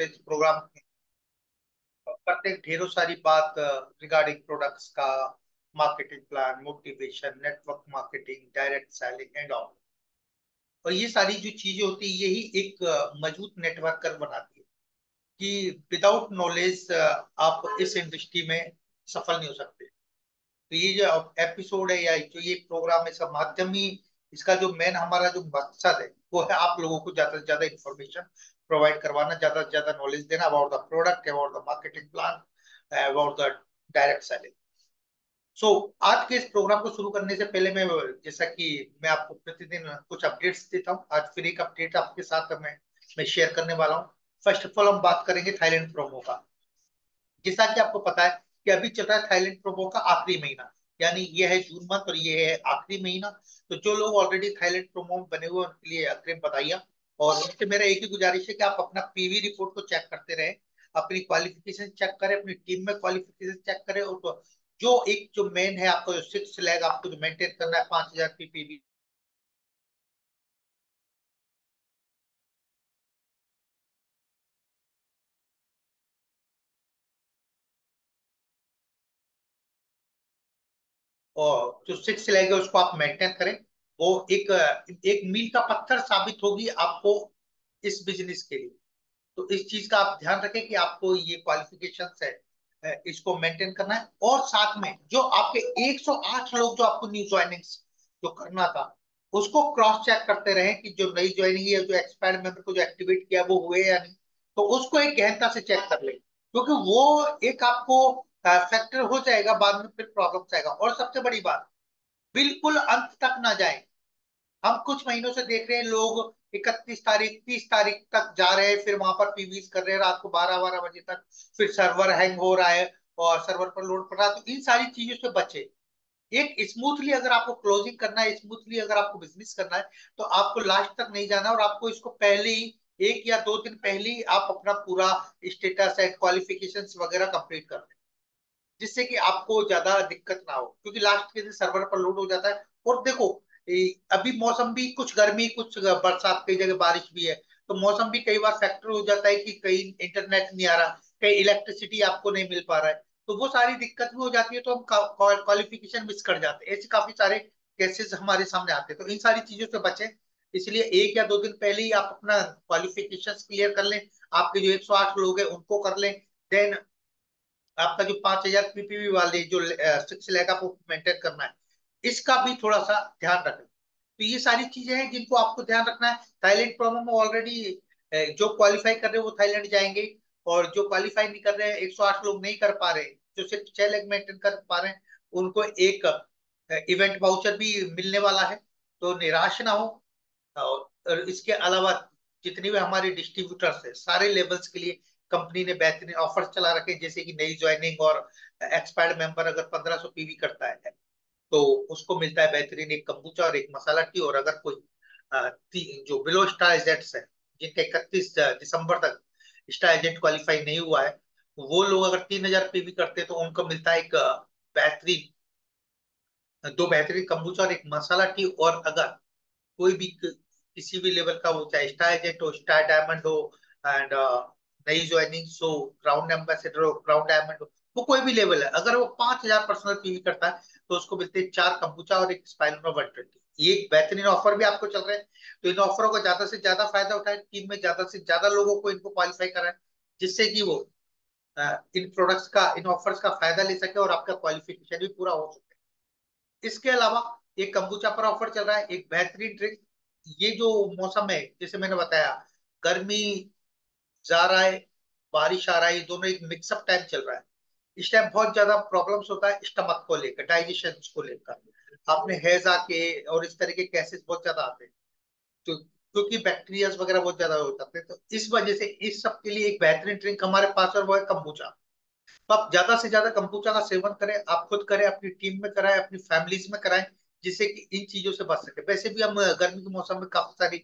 programme प्रत्येक ढेरों सारी बात रिगार्डिंग प्रोडक्ट्स का marketing plan motivation network marketing direct selling and all और ये सारी जो चीजें होती है यही एक मजबूत नेटवर्कर बनाती है कि विदाउट नॉलेज आप इस इंडस्ट्री में सफल नहीं हो सकते तो ये जो एपिसोड है या जो ये प्रोग्राम है सब माध्यम ही इसका जो मेन हमारा जो मकसद है वो है आप लोगों को ज्यादा से ज्यादा इन्फॉर्मेशन प्रोवाइड करवाना ज्यादा से ज्यादा नॉलेज देना about the product about the marketing plan about the direct selling so आज के इस प्रोग्राम को शुरू करने से पहले मैं जैसा कि मैं आपको प्रतिदिन कुछ अपडेट्स देता हूँ आज फिर एक अपडेट आपके साथ मैं मैं शेयर करने वाला हूँ फर्स्ट ऑफ ऑल हम बात करेंगे थाईलैंड प्रोमो का जैसा कि आपको पता है कि अभी चल रहा है थाईलैंड प्रोमो का आखिरी महीना यानी ये है जून मंथ और ये है आखिरी महीना तो जो लोग ऑलरेडी थाईलैंड प्रोमो में बने हुए उनके लिए अग्रिम बधाइया और उससे मेरा एक ही गुजारिश है कि आप अपना पीवी रिपोर्ट को चेक करते रहे अपनी क्वालिफिकेशन चेक करें अपनी टीम में क्वालिफिकेशन चेक करें और तो जो एक जो मेन है आपको सिक्स लैग आपको जो मेंटेन करना है पांच हजार पीवी और जो सिक्स लैग है उसको आप मेंटेन करें वो एक एक मील का पत्थर साबित होगी आपको इस बिजनेस के लिए तो इस चीज का आप ध्यान रखें कि आपको ये क्वालिफिकेशन है इसको मेंटेन करना है और साथ में जो आपके 108 लोग जो आपको न्यू ज्वाइनिंग जो करना था उसको क्रॉस चेक करते रहे कि जो नई ज्वाइनिंग है जो एक्सपायर मेंबर को जो एक्टिवेट किया वो हुए या नहीं तो उसको एक गहनता से चेक कर ले क्योंकि वो एक आपको फैक्टर हो जाएगा बाद में फिर प्रॉब्लम आएगा और सबसे बड़ी बात बिल्कुल अंत तक ना जाए हम कुछ महीनों से देख रहे हैं लोग इकतीस तारीख तीस तारीख तक जा रहे हैं फिर वहां पर पीवीज कर रहे हैं रात को बारह बारह बजे तक फिर सर्वर हैंग हो रहा है और सर्वर पर लोड पड़ रहा है तो इन सारी चीजों से बचे एक स्मूथली अगर आपको क्लोजिंग करना है स्मूथली अगर आपको बिजनेस करना है तो आपको लास्ट तक नहीं जाना और आपको इसको पहले ही एक या दो दिन पहले ही आप अपना पूरा स्टेटस एंड क्वालिफिकेशन वगैरह कंप्लीट कर लें जिससे कि आपको ज्यादा दिक्कत ना हो क्योंकि लास्ट के दिन सर्वर पर लोड हो जाता है और देखो अभी मौसम भी कुछ गर्मी कुछ बरसात कई जगह बारिश भी है तो मौसम भी कई बार फैक्टर हो जाता है कि कहीं इंटरनेट नहीं आ रहा कहीं इलेक्ट्रिसिटी आपको नहीं मिल पा रहा है तो वो सारी दिक्कत भी हो जाती है तो हम क्वालिफिकेशन मिस कर जाते हैं ऐसे काफी सारे केसेस हमारे सामने आते हैं तो इन सारी चीजों से बचे इसलिए एक या दो दिन पहले ही आप अपना क्वालिफिकेशन क्लियर कर लें आपके जो एक सौ आठ लोग हैं उनको कर लें देन आपका जो पांच हजार पीपीवी वाले जो सिक्स लैक आपको मेंटेन करना है इसका भी थोड़ा सा ध्यान रखें तो ये सारी चीजें हैं जिनको आपको ध्यान रखना है थाईलैंड प्रॉब्लम में ऑलरेडी जो क्वालिफाई कर रहे हैं वो थाईलैंड जाएंगे और जो क्वालिफाई नहीं कर रहे हैं एक सौ आठ लोग नहीं कर पा रहे जो सिर्फ छह लेग मेंटेन कर पा रहे हैं उनको एक इवेंट वाउचर भी मिलने वाला है तो निराश ना हो और इसके अलावा जितने भी हमारे डिस्ट्रीब्यूटर्स है सारे लेवल्स के लिए कंपनी ने बेहतरीन ऑफर्स चला रखे जैसे कि नई ज्वाइनिंग और एक्सपायर्ड मेंबर अगर 1500 पीवी करता है तो उसको मिलता है बेहतरीन एक कम्बूचा और एक मसाला टी और अगर कोई जो बिलो स्टार एजेंट्स है जिनका इकतीस दिसंबर तक स्टार एजेंट क्वालिफाई नहीं हुआ है वो लोग अगर तीन हजार पे भी करते तो उनको मिलता है एक बेहतरीन दो बेहतरीन कम्बूचा और एक मसाला टी और अगर कोई भी किसी भी लेवल का वो चाहे स्टार एजेंट हो स्टार डायमंड हो एंड नई ज्वाइनिंग हो क्राउन एम्बेसडर हो क्राउन डायमंड हो वो कोई भी लेवल है अगर वो पांच हजार पर्सनल पीवी करता है तो उसको मिलते हैं चार कंबुचा और एक स्पाइन वन ट्वेंटी ये एक बेहतरीन ऑफर भी आपको चल रहे हैं तो इन ऑफरों का ज्यादा से ज्यादा फायदा उठाए टीम में ज्यादा से ज्यादा लोगों को इनको क्वालिफाई कराए जिससे कि वो इन प्रोडक्ट्स का इन ऑफर्स का फायदा ले सके और आपका क्वालिफिकेशन भी पूरा हो सके इसके अलावा एक कंबुचा पर ऑफर चल रहा है एक बेहतरीन ड्रिंक ये जो मौसम है जैसे मैंने बताया गर्मी जा रहा है बारिश आ रहा है दोनों एक मिक्सअप टाइम चल रहा है इस टाइम बहुत ज्यादा प्रॉब्लम्स होता है स्टमक को लेकर डाइजेशन को लेकर आपने हैजा के और इस तरह के केसेस बहुत ज्यादा आते हैं तो क्योंकि बैक्टीरिया वगैरह बहुत ज्यादा हो जाते हैं तो इस वजह से इस सब के लिए एक बेहतरीन ड्रिंक हमारे पास और वो है कंबूचा तो आप ज्यादा से ज्यादा कंबूचा का सेवन करें आप खुद करें अपनी टीम में कराएं अपनी फैमिलीज में कराएं जिससे कि इन चीजों से बच सके वैसे भी हम गर्मी के मौसम में काफी सारी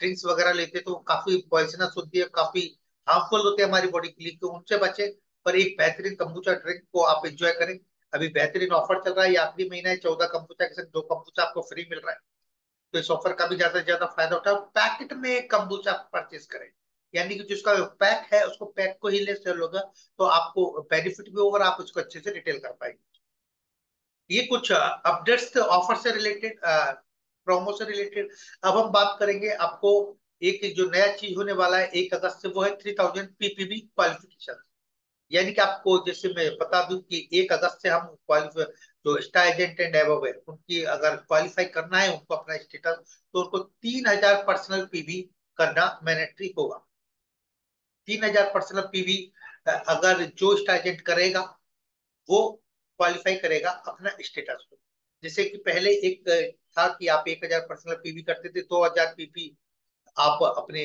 ड्रिंक्स वगैरह लेते हैं तो काफी पॉइजनस होती है काफी हार्मफुल होते हैं हमारी बॉडी के लिए तो उनसे बचे पर एक बेहतरीन कम्बूचा ड्रिंक को आप एंजॉय करें अभी बेहतरीन ऑफर चल रहा है ये आखिरी महीना है चौदह कम्बूचा के साथ दो कम्बूचा आपको फ्री मिल रहा है तो इस ऑफर का भी ज्यादा से ज्यादा फायदा उठाओ पैकेट में कम्बूचा परचेज करें यानी कि जिसका पैक है उसको पैक को ही ले सेल होगा तो आपको बेनिफिट भी होगा आप उसको अच्छे से रिटेल कर पाएंगे ये कुछ अपडेट्स थे ऑफर से रिलेटेड प्रोमो से रिलेटेड अब हम बात करेंगे आपको एक जो नया चीज होने वाला है एक अगस्त से वो है थ्री थाउजेंड पीपीबी क्वालिफिकेशन यानी कि आपको जैसे मैं बता दूं कि एक अगस्त से हम क्वालिफाई जो स्टार एजेंट एंड एबव है उनकी अगर क्वालिफाई करना है उनको अपना स्टेटस तो उनको तीन हजार पर्सनल पीवी करना मैनेटरी होगा तीन हजार पर्सनल पीवी अगर जो स्टार एजेंट करेगा वो क्वालिफाई करेगा अपना स्टेटस को जैसे कि पहले एक था कि आप एक हजार पर्सनल पीवी करते थे दो हजार पीवी आप अपने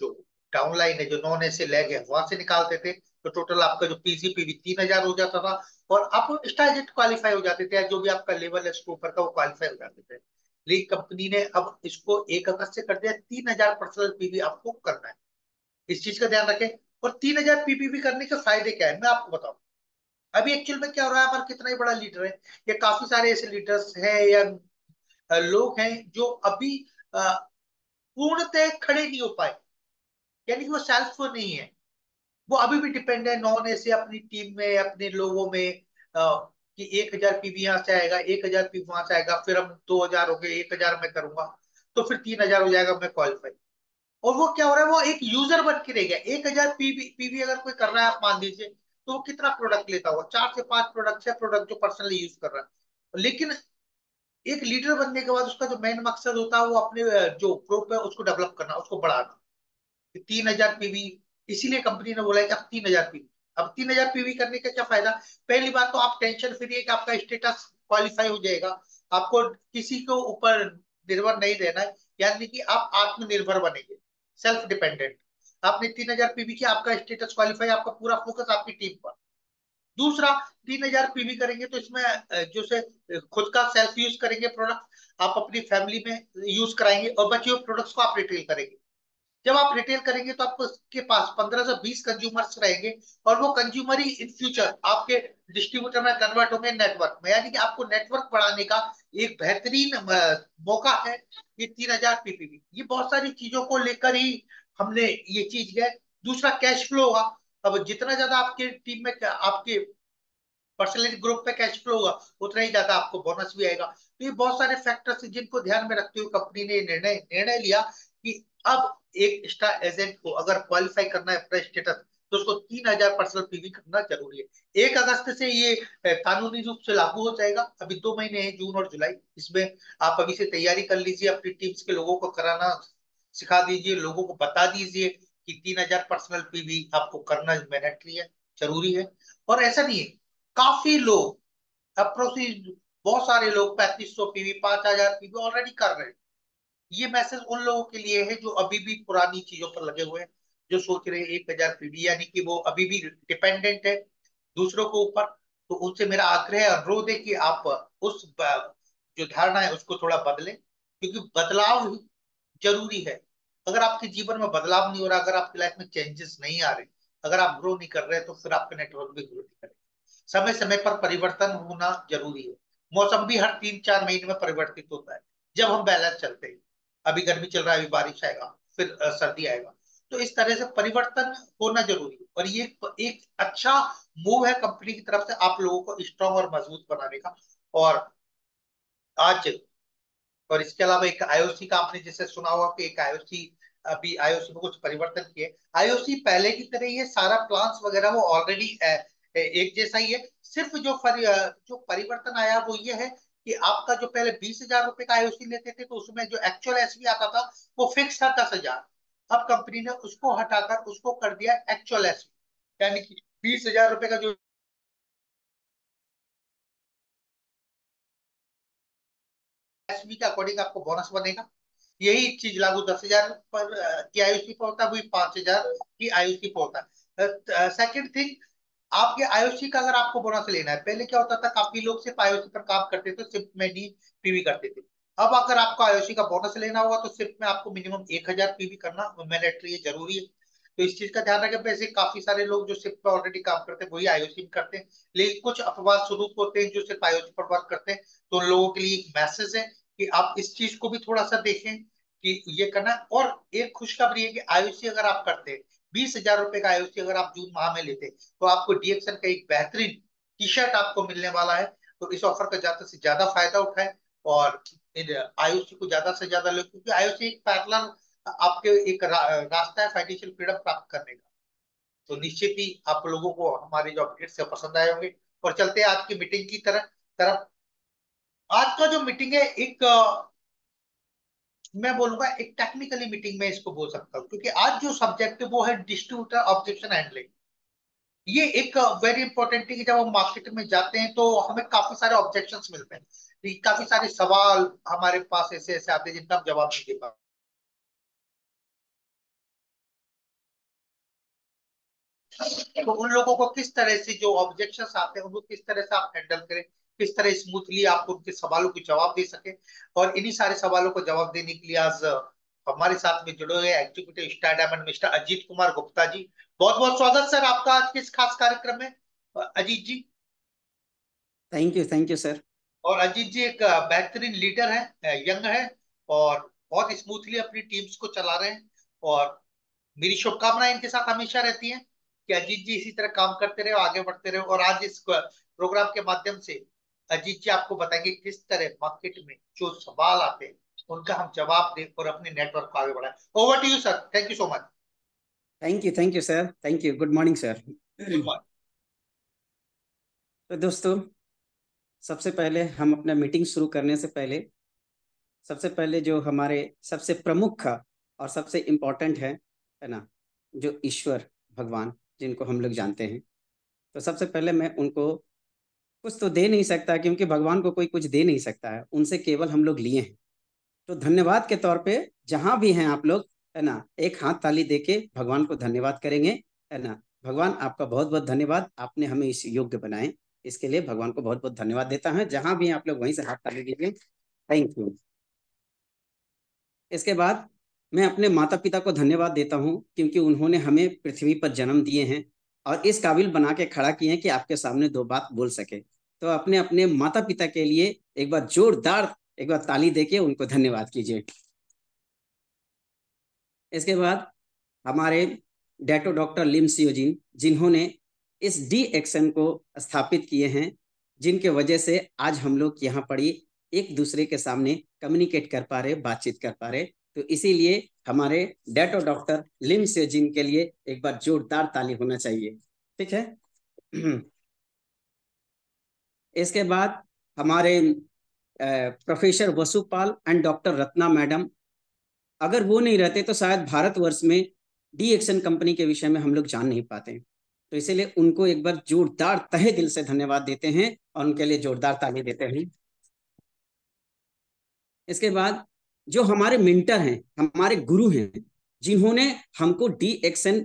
जो डाउनलाइन है जो नॉन एसे लैग है वहां से निकालते थे तो टोटल आपका जो पीजीपी भी तीन हजार हो जाता था और आप स्टाइजेट क्वालिफाई हो जाते थे जो भी आपका लेवल है स्कोपर का वो क्वालिफाई हो जाते थे लेकिन कंपनी ने अब इसको एक अगस्त से कर दिया तीन हजार पर्सनल पीवी आपको करना है इस चीज का ध्यान रखें और तीन हजार पीपीवी करने के फायदे क्या है मैं आपको बताऊं अभी एक्चुअल में क्या हो रहा है हमारा कितना ही बड़ा लीडर है ये काफी सारे ऐसे लीडर्स हैं या लोग हैं जो अभी पूर्णतः खड़े नहीं हो पाए यानी कि वो सेल्फ नहीं है वो अभी भी डिपेंड है नॉन ए से अपनी टीम में अपने लोगों में आ, कि एक हजार पीवी यहाँ से आएगा एक हजार पीवी वहां से आएगा फिर हम दो हजार हो गए एक हजार में करूंगा तो फिर तीन हजार हो जाएगा मैं क्वालिफाई और वो क्या हो रहा है वो एक यूजर बन के रह गया एक हजार पीबी पीबी अगर कोई कर रहा है आप मान दीजिए तो वो कितना प्रोडक्ट लेता होगा चार से पांच प्रोडक्ट छह प्रोडक्ट जो पर्सनली यूज कर रहा है लेकिन एक लीडर बनने के बाद उसका जो मेन मकसद होता है वो अपने जो ग्रुप है उसको डेवलप करना उसको बढ़ाना तीन हजार पीबी इसीलिए कंपनी ने बोला कि अब तीन हजार पीवी अब तीन हजार पीवी करने का क्या फायदा पहली बात तो आप टेंशन फ्री है कि आपका स्टेटस क्वालिफाई हो जाएगा आपको किसी के ऊपर निर्भर नहीं रहना है यानी कि आप आत्मनिर्भर बनेंगे सेल्फ डिपेंडेंट आपने तीन हजार पीवी किया आपका स्टेटस क्वालिफाई आपका पूरा फोकस आपकी टीम पर दूसरा तीन हजार पीवी करेंगे तो इसमें जो से खुद का सेल्फ यूज करेंगे प्रोडक्ट आप अपनी फैमिली में यूज कराएंगे और बचे हुए प्रोडक्ट्स को आप रिटेल करेंगे जब आप रिटेल करेंगे तो आपको आपके पास पंद्रह से बीस कंज्यूमर्स रहेंगे और वो कंज्यूमर ही इन फ्यूचर आपके डिस्ट्रीब्यूटर में कन्वर्ट होंगे नेटवर्क में यानी कि आपको नेटवर्क बढ़ाने का एक बेहतरीन मौका है ये तीन हजार पीपीवी ये बहुत सारी चीजों को लेकर ही हमने ये चीज गए दूसरा कैश फ्लो होगा अब जितना ज्यादा आपके टीम में आपके पर्सनलिटी ग्रुप पे कैश फ्लो होगा उतना ही ज्यादा आपको बोनस भी आएगा तो ये बहुत सारे फैक्टर्स जिनको ध्यान में रखते हुए कंपनी ने निर्णय निर्णय लिया कि अब एक एक्स्ट्रा एजेंट को अगर क्वालिफाई करना है स्टेटस तो उसको तीन हजार पर्सनल पीवी करना जरूरी है एक अगस्त से ये कानूनी रूप से लागू हो जाएगा अभी दो महीने हैं जून और जुलाई इसमें आप अभी से तैयारी कर लीजिए अपनी टीम्स के लोगों को कराना सिखा दीजिए लोगों को बता दीजिए कि तीन हजार पर्सनल पीवी आपको करना मैनेटरी है जरूरी है और ऐसा नहीं है काफी लोग अप्रोसी बहुत सारे लोग पैंतीस सौ पीवी पांच हजार पीवी ऑलरेडी कर रहे हैं ये मैसेज उन लोगों के लिए है जो अभी भी पुरानी चीजों पर लगे हुए हैं जो सोच रहे हैं एक हजार पीढ़ी यानी कि वो अभी भी डिपेंडेंट है दूसरों के ऊपर तो उनसे मेरा आग्रह अनुरोध है कि आप उस जो धारणा है उसको थोड़ा बदलें क्योंकि बदलाव ही जरूरी है अगर आपके जीवन में बदलाव नहीं हो रहा अगर आपकी लाइफ में चेंजेस नहीं आ रहे अगर आप ग्रो नहीं कर रहे तो फिर आपका नेटवर्क भी ग्रो नहीं करेगा समय समय पर परिवर्तन होना जरूरी है मौसम भी हर तीन चार महीने में परिवर्तित होता है जब हम बैलेंस चलते हैं अभी गर्मी चल रहा है अभी बारिश आएगा फिर सर्दी आएगा तो इस तरह से परिवर्तन होना जरूरी है और ये एक अच्छा मूव है कंपनी की तरफ से आप लोगों को स्ट्रांग और मजबूत बनाने का और आज और इसके अलावा एक आईओसी का आपने जैसे सुना हुआ कि एक आईओसी अभी आईओसी में कुछ परिवर्तन किए आईओसी पहले की तरह ही है सारा प्लांट्स वगैरह वो ऑलरेडी एक जैसा ही है सिर्फ जो फर, जो परिवर्तन आया वो ये है कि आपका जो पहले बीस हजार रुपए का आईओसी लेते थे तो उसमें जो एक्चुअल एसबी आता था वो फिक्स था दस हजार अब कंपनी ने उसको हटाकर उसको कर दिया एक्चुअल एसबी यानी कि बीस हजार रुपए का जो एसबी के अकॉर्डिंग आपको बोनस बनेगा यही चीज लागू दस हजार पर की आयुषी पर होता है वही पांच हजार की आयुषी पर होता है सेकेंड थिंग आपके आईओसी का अगर आपको बोनस लेना है पहले क्या होता था काफी लोग सिर्फ आईओसी पर काम करते थे सिर्फ में डी पीवी करते थे अब अगर आपको आईओसी का बोनस लेना होगा तो सिर्फ में आपको मिनिमम एक हजार पीवी करना मैनेटरी है जरूरी है तो इस चीज का ध्यान रखें वैसे काफी सारे लोग जो सिर्फ ऑलरेडी काम करते हैं वही आईओसी में करते हैं लेकिन कुछ अपवाद स्वरूप होते हैं जो सिर्फ आईओसी पर वर्क करते हैं तो उन लोगों के लिए एक मैसेज है कि आप इस चीज को भी थोड़ा सा देखें कि ये करना और एक खुशखबरी है कि आयुषी अगर आप करते हैं बीस हजार रुपए का आयोजित अगर आप जून माह में लेते तो आपको डीएक्सन का एक बेहतरीन टी शर्ट आपको मिलने वाला है तो इस ऑफर का ज्यादा से ज्यादा फायदा उठाए और आईओसी को ज्यादा से ज्यादा लोग क्योंकि आईओसी एक पैरलर आपके एक रा, रास्ता है फाइनेंशियल फ्रीडम प्राप्त करने का तो निश्चित ही आप लोगों को हमारे जो अपडेट से पसंद आए होंगे और चलते हैं आज की मीटिंग की तरह तरफ आज का जो मीटिंग है एक मैं बोलूंगा एक टेक्निकली मीटिंग में इसको बोल सकता हूँ क्योंकि आज जो सब्जेक्ट है वो है डिस्ट्रीब्यूटर ऑब्जेक्शन हैंडलिंग ये एक वेरी इंपॉर्टेंट थी कि जब हम मार्केट में जाते हैं तो हमें काफी सारे ऑब्जेक्शन मिलते हैं काफी सारे सवाल हमारे पास ऐसे ऐसे आते हैं जिनका जवाब नहीं दे पाते तो उन लोगों को किस तरह से जो ऑब्जेक्शन आते हैं उनको किस तरह से आप हैंडल करें किस तरह स्मूथली आप उनके सवालों के जवाब दे सके और इन्हीं सारे सवालों को जवाब देने के लिए आज हमारे साथ में जुड़े हुए executive star diamond mister Ajit Kumar Gupta ji बहुत बहुत स्वागत सर आपका आज के इस खास कार्यक्रम में Ajit ji thank you thank you sir और अजीत जी एक बेहतरीन लीडर है यंग है और बहुत स्मूथली अपनी टीम्स को चला रहे हैं और मेरी शुभकामनाएं इनके साथ हमेशा रहती हैं कि अजीत जी इसी तरह काम करते रहे आगे बढ़ते रहे और आज इस प्रोग्राम के माध्यम से अजीत जी आपको बताएंगे किस तरह मार्केट में जो सवाल आते हैं उनका हम जवाब दें और अपने नेटवर्क को आगे बढ़ाए over to you sir thank you so much thank you thank you sir thank you good morning sir तो दोस्तों सबसे पहले हम अपना मीटिंग शुरू करने से पहले सबसे पहले जो हमारे सबसे प्रमुख और सबसे इम्पोर्टेंट है है ना जो ईश्वर भगवान जिनको हम लोग जानते हैं तो सबसे पहले मैं उनको कुछ तो दे नहीं सकता क्योंकि भगवान को कोई कुछ दे नहीं सकता है उनसे केवल हम लोग लिए हैं तो धन्यवाद के तौर पे जहाँ भी हैं आप लोग है ना एक हाथ ताली दे के भगवान को धन्यवाद करेंगे है ना भगवान आपका बहुत बहुत धन्यवाद आपने हमें इस योग्य बनाए इसके लिए भगवान को बहुत बहुत धन्यवाद देता है जहां भी आप लोग वहीं से हाथ ताली दीजिए थैंक यू इसके बाद मैं अपने माता पिता को धन्यवाद देता हूँ क्योंकि उन्होंने हमें पृथ्वी पर जन्म दिए हैं और इस काबिल बना के खड़ा किए हैं कि आपके सामने दो बात बोल सके तो अपने अपने माता पिता के लिए एक बार जोरदार एक बार ताली देके उनको धन्यवाद कीजिए इसके बाद हमारे डेटो डॉक्टर लिम सियोजिन जिन्होंने इस डी एक्शन को स्थापित किए हैं जिनके वजह से आज हम लोग यहाँ पड़ी एक दूसरे के सामने कम्युनिकेट कर पा रहे बातचीत कर पा रहे तो इसीलिए हमारे डेटो डॉक्टर लिम सियोजिन के लिए एक बार जोरदार ताली होना चाहिए ठीक है इसके बाद हमारे professor Vasupal and doctor Ratna madam अगर वो नहीं रहते तो शायद भारतवर्ष में डी एक्शन कंपनी के विषय में हम लोग जान नहीं पाते तो इसीलिए उनको एक बार जोरदार तहे दिल से धन्यवाद देते हैं और उनके लिए जोरदार ताली देते हैं इसके बाद जो हमारे मिंटर हैं हमारे गुरु हैं जिन्होंने हमको डी एक्शन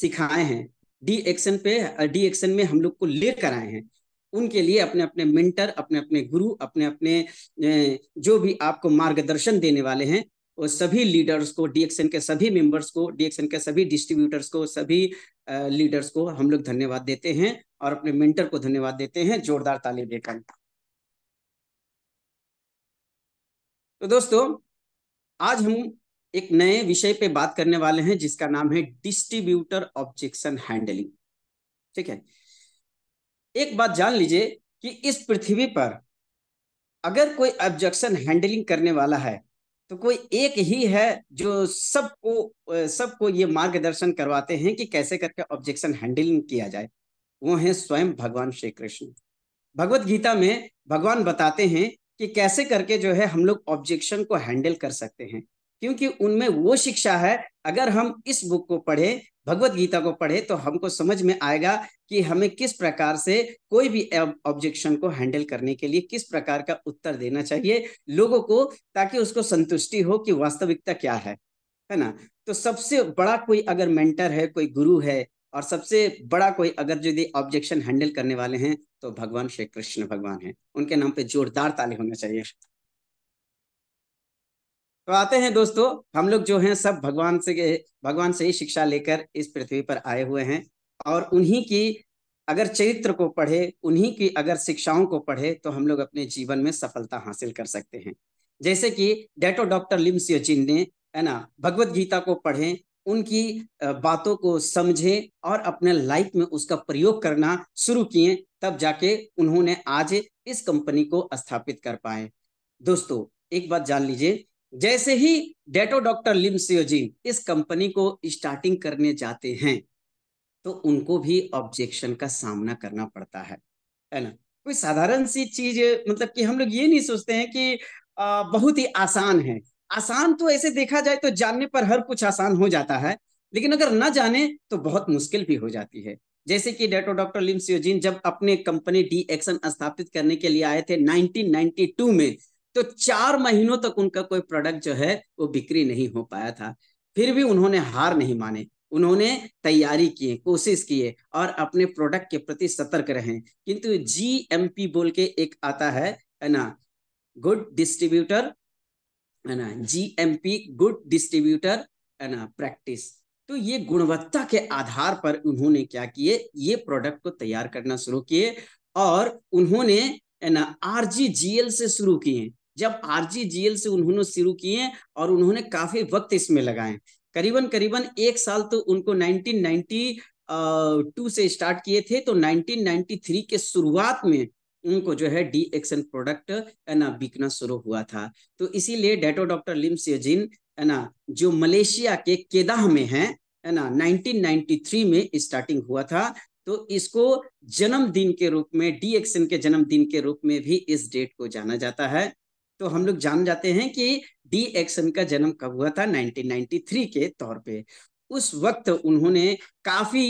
सिखाए हैं डी एक्शन पे डी एक्शन में हम लोग को लेकर आए हैं उनके लिए अपने अपने मेंटर अपने अपने गुरु अपने अपने जो भी आपको मार्गदर्शन देने वाले हैं वो सभी लीडर्स को डीएक्सएन के सभी मेंबर्स को डीएक्सएन के सभी डिस्ट्रीब्यूटर्स को सभी लीडर्स को हम लोग धन्यवाद देते हैं और अपने मेंटर को धन्यवाद देते हैं जोरदार ताली देकर तो दोस्तों आज हम एक नए विषय पे बात करने वाले हैं जिसका नाम है डिस्ट्रीब्यूटर ऑब्जेक्शन हैंडलिंग ठीक है एक बात जान लीजिए कि इस पृथ्वी पर अगर कोई ऑब्जेक्शन हैंडलिंग करने वाला है तो कोई एक ही है जो सबको सबको ये मार्गदर्शन करवाते हैं कि कैसे करके ऑब्जेक्शन हैंडलिंग किया जाए वो है स्वयं भगवान श्री कृष्ण भगवत गीता में भगवान बताते हैं कि कैसे करके जो है हम लोग ऑब्जेक्शन को हैंडल कर सकते हैं क्योंकि उनमें वो शिक्षा है अगर हम इस बुक को पढ़ें भगवत गीता को पढ़े तो हमको समझ में आएगा कि हमें किस प्रकार से कोई भी ऑब्जेक्शन को हैंडल करने के लिए किस प्रकार का उत्तर देना चाहिए लोगों को ताकि उसको संतुष्टि हो कि वास्तविकता क्या है है ना तो सबसे बड़ा कोई अगर मेंटर है कोई गुरु है और सबसे बड़ा कोई अगर यदि ऑब्जेक्शन हैंडल करने वाले हैं तो भगवान श्री कृष्ण भगवान है उनके नाम पे जोरदार ताली होना चाहिए तो आते हैं दोस्तों हम लोग जो हैं सब भगवान से भगवान से ही शिक्षा लेकर इस पृथ्वी पर आए हुए हैं और उन्हीं की अगर चरित्र को पढ़े उन्हीं की अगर शिक्षाओं को पढ़े तो हम लोग अपने जीवन में सफलता हासिल कर सकते हैं जैसे कि डेटो डॉक्टर लिम्सियो जिन ने है ना भगवत गीता को पढ़ें उनकी बातों को समझें और अपने लाइफ में उसका प्रयोग करना शुरू किए तब जाके उन्होंने आज इस कंपनी को स्थापित कर पाए दोस्तों एक बात जान लीजिए जैसे ही डेटो डॉक्टर लिमसियोजिन इस कंपनी को स्टार्टिंग करने जाते हैं तो उनको भी ऑब्जेक्शन का सामना करना पड़ता है है ना कोई साधारण सी चीज मतलब कि हम लोग ये नहीं सोचते हैं कि आ, बहुत ही आसान है आसान तो ऐसे देखा जाए तो जानने पर हर कुछ आसान हो जाता है लेकिन अगर ना जाने तो बहुत मुश्किल भी हो जाती है जैसे कि डेटो डॉक्टर सियोजिन जब अपने कंपनी डी एक्शन स्थापित करने के लिए आए थे 1992 में तो चार महीनों तक उनका कोई प्रोडक्ट जो है वो बिक्री नहीं हो पाया था फिर भी उन्होंने हार नहीं माने उन्होंने तैयारी किए कोशिश किए और अपने प्रोडक्ट के प्रति सतर्क रहे किंतु जी एम पी बोल के एक आता है ना गुड डिस्ट्रीब्यूटर है ना G M P good distributor है ना प्रैक्टिस तो ये गुणवत्ता के आधार पर उन्होंने क्या किए ये प्रोडक्ट को तैयार करना शुरू किए और उन्होंने ना आर जी जी एल से शुरू किए जब आरजीजीएल से उन्होंने शुरू किए और उन्होंने काफी वक्त इसमें लगाए करीबन करीबन एक साल तो उनको 1990 टू से स्टार्ट किए थे तो 1993 के शुरुआत में उनको जो है डी एक्शन प्रोडक्ट है ना बिकना शुरू हुआ था तो इसीलिए डेटो डॉक्टर लिम सेजिन है ना जो मलेशिया के केदाह में है है ना 1993 में स्टार्टिंग हुआ था तो इसको जन्मदिन के रूप में डी एक्शन के जन्मदिन के रूप में भी इस डेट को जाना जाता है तो हम लोग जान जाते हैं कि डी एक्सन का जन्म कब हुआ था 1993 के तौर पे उस वक्त उन्होंने काफी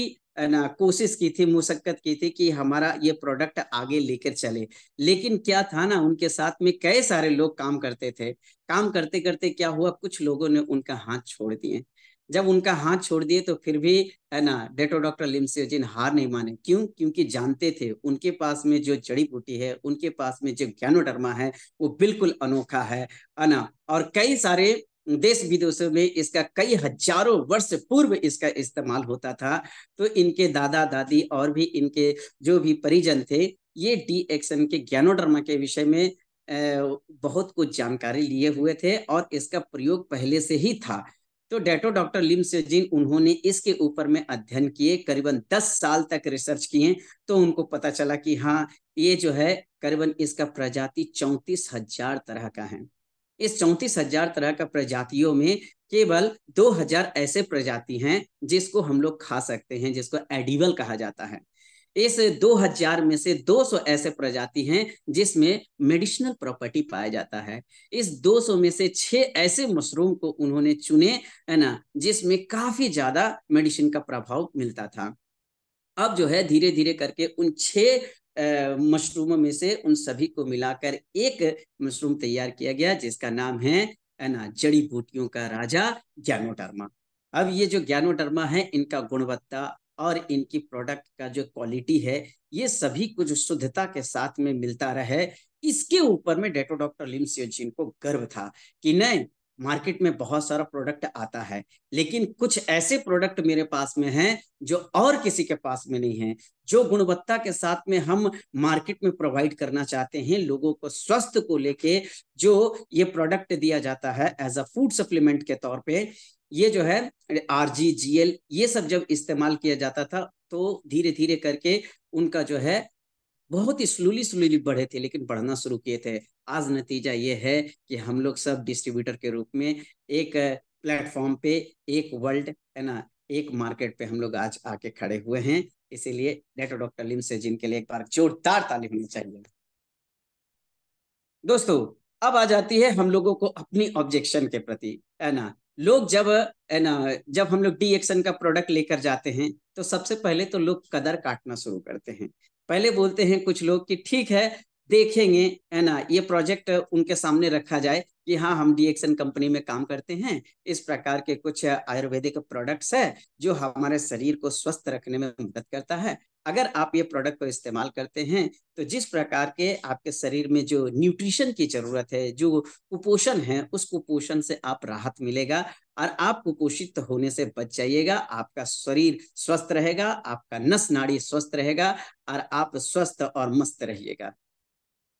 ना कोशिश की थी मुशक्कत की थी कि हमारा ये प्रोडक्ट आगे लेकर चले लेकिन क्या था ना उनके साथ में कई सारे लोग काम करते थे काम करते करते क्या हुआ कुछ लोगों ने उनका हाथ छोड़ दिए जब उनका हाथ छोड़ दिए तो फिर भी है ना डेटो डॉक्टर लिमसियोजिन हार नहीं माने क्यों क्योंकि जानते थे उनके पास में जो जड़ी बूटी है उनके पास में जो ज्ञानोडर्मा है वो बिल्कुल अनोखा है है ना और कई सारे देश विदेशों में इसका कई हजारों वर्ष पूर्व इसका इस्तेमाल होता था तो इनके दादा दादी और भी इनके जो भी परिजन थे ये डी एक्सन के ज्ञानोडर्मा के विषय में बहुत कुछ जानकारी लिए हुए थे और इसका प्रयोग पहले से ही था तो डेटो डॉक्टर लिम जिन उन्होंने इसके ऊपर में अध्ययन किए करीबन दस साल तक रिसर्च किए तो उनको पता चला कि हाँ ये जो है करीबन इसका प्रजाति चौंतीस हजार तरह का है इस चौंतीस हजार तरह का प्रजातियों में केवल दो हजार ऐसे प्रजाति हैं जिसको हम लोग खा सकते हैं जिसको एडिबल कहा जाता है इस 2000 में से 200 ऐसे प्रजाति हैं जिसमें मेडिसिनल प्रॉपर्टी पाया जाता है इस 200 में से छह ऐसे मशरूम को उन्होंने चुने है ना जिसमें काफी ज्यादा मेडिसिन का प्रभाव मिलता था अब जो है धीरे धीरे करके उन छह मशरूम में से उन सभी को मिलाकर एक मशरूम तैयार किया गया जिसका नाम है ना जड़ी बूटियों का राजा ज्ञानोडर्मा अब ये जो ज्ञानोडर्मा है इनका गुणवत्ता और इनकी प्रोडक्ट का जो क्वालिटी है ये सभी कुछ शुद्धता के साथ में मिलता रहे इसके ऊपर में डेटो डॉक्टर लिमसियोजिन को गर्व था कि नहीं मार्केट में बहुत सारा प्रोडक्ट आता है लेकिन कुछ ऐसे प्रोडक्ट मेरे पास में हैं जो और किसी के पास में नहीं है जो गुणवत्ता के साथ में हम मार्केट में प्रोवाइड करना चाहते हैं लोगों को स्वस्थ को लेके जो ये प्रोडक्ट दिया जाता है एज अ फूड सप्लीमेंट के तौर पे ये जो है आर जी जी एल ये सब जब इस्तेमाल किया जाता था तो धीरे धीरे करके उनका जो है बहुत ही स्लोली स्लोली बढ़े थे लेकिन बढ़ना शुरू किए थे आज नतीजा ये है कि हम लोग सब डिस्ट्रीब्यूटर के रूप में एक प्लेटफॉर्म पे एक वर्ल्ड है ना एक मार्केट पे हम लोग आज आके खड़े हुए हैं इसीलिए डेटो डॉक्टर लिम से जिनके लिए एक बार जोरदार ताली होनी चाहिए दोस्तों अब आ जाती है हम लोगों को अपनी ऑब्जेक्शन के प्रति है ना लोग जब जब हम लोग डी एक्शन का प्रोडक्ट लेकर जाते हैं तो सबसे पहले तो लोग कदर काटना शुरू करते हैं पहले बोलते हैं कुछ लोग कि ठीक है देखेंगे है ना ये प्रोजेक्ट उनके सामने रखा जाए कि हाँ हम डी एक्शन कंपनी में काम करते हैं इस प्रकार के कुछ आयुर्वेदिक प्रोडक्ट्स है जो हमारे शरीर को स्वस्थ रखने में मदद करता है अगर आप ये प्रोडक्ट को इस्तेमाल करते हैं तो जिस प्रकार के आपके शरीर में जो न्यूट्रिशन की जरूरत है जो कुपोषण है उस कुपोषण से आप राहत मिलेगा और आप कुपोषित होने से बच जाइएगा आपका शरीर स्वस्थ रहेगा आपका नस नाड़ी स्वस्थ रहेगा और आप स्वस्थ और मस्त रहिएगा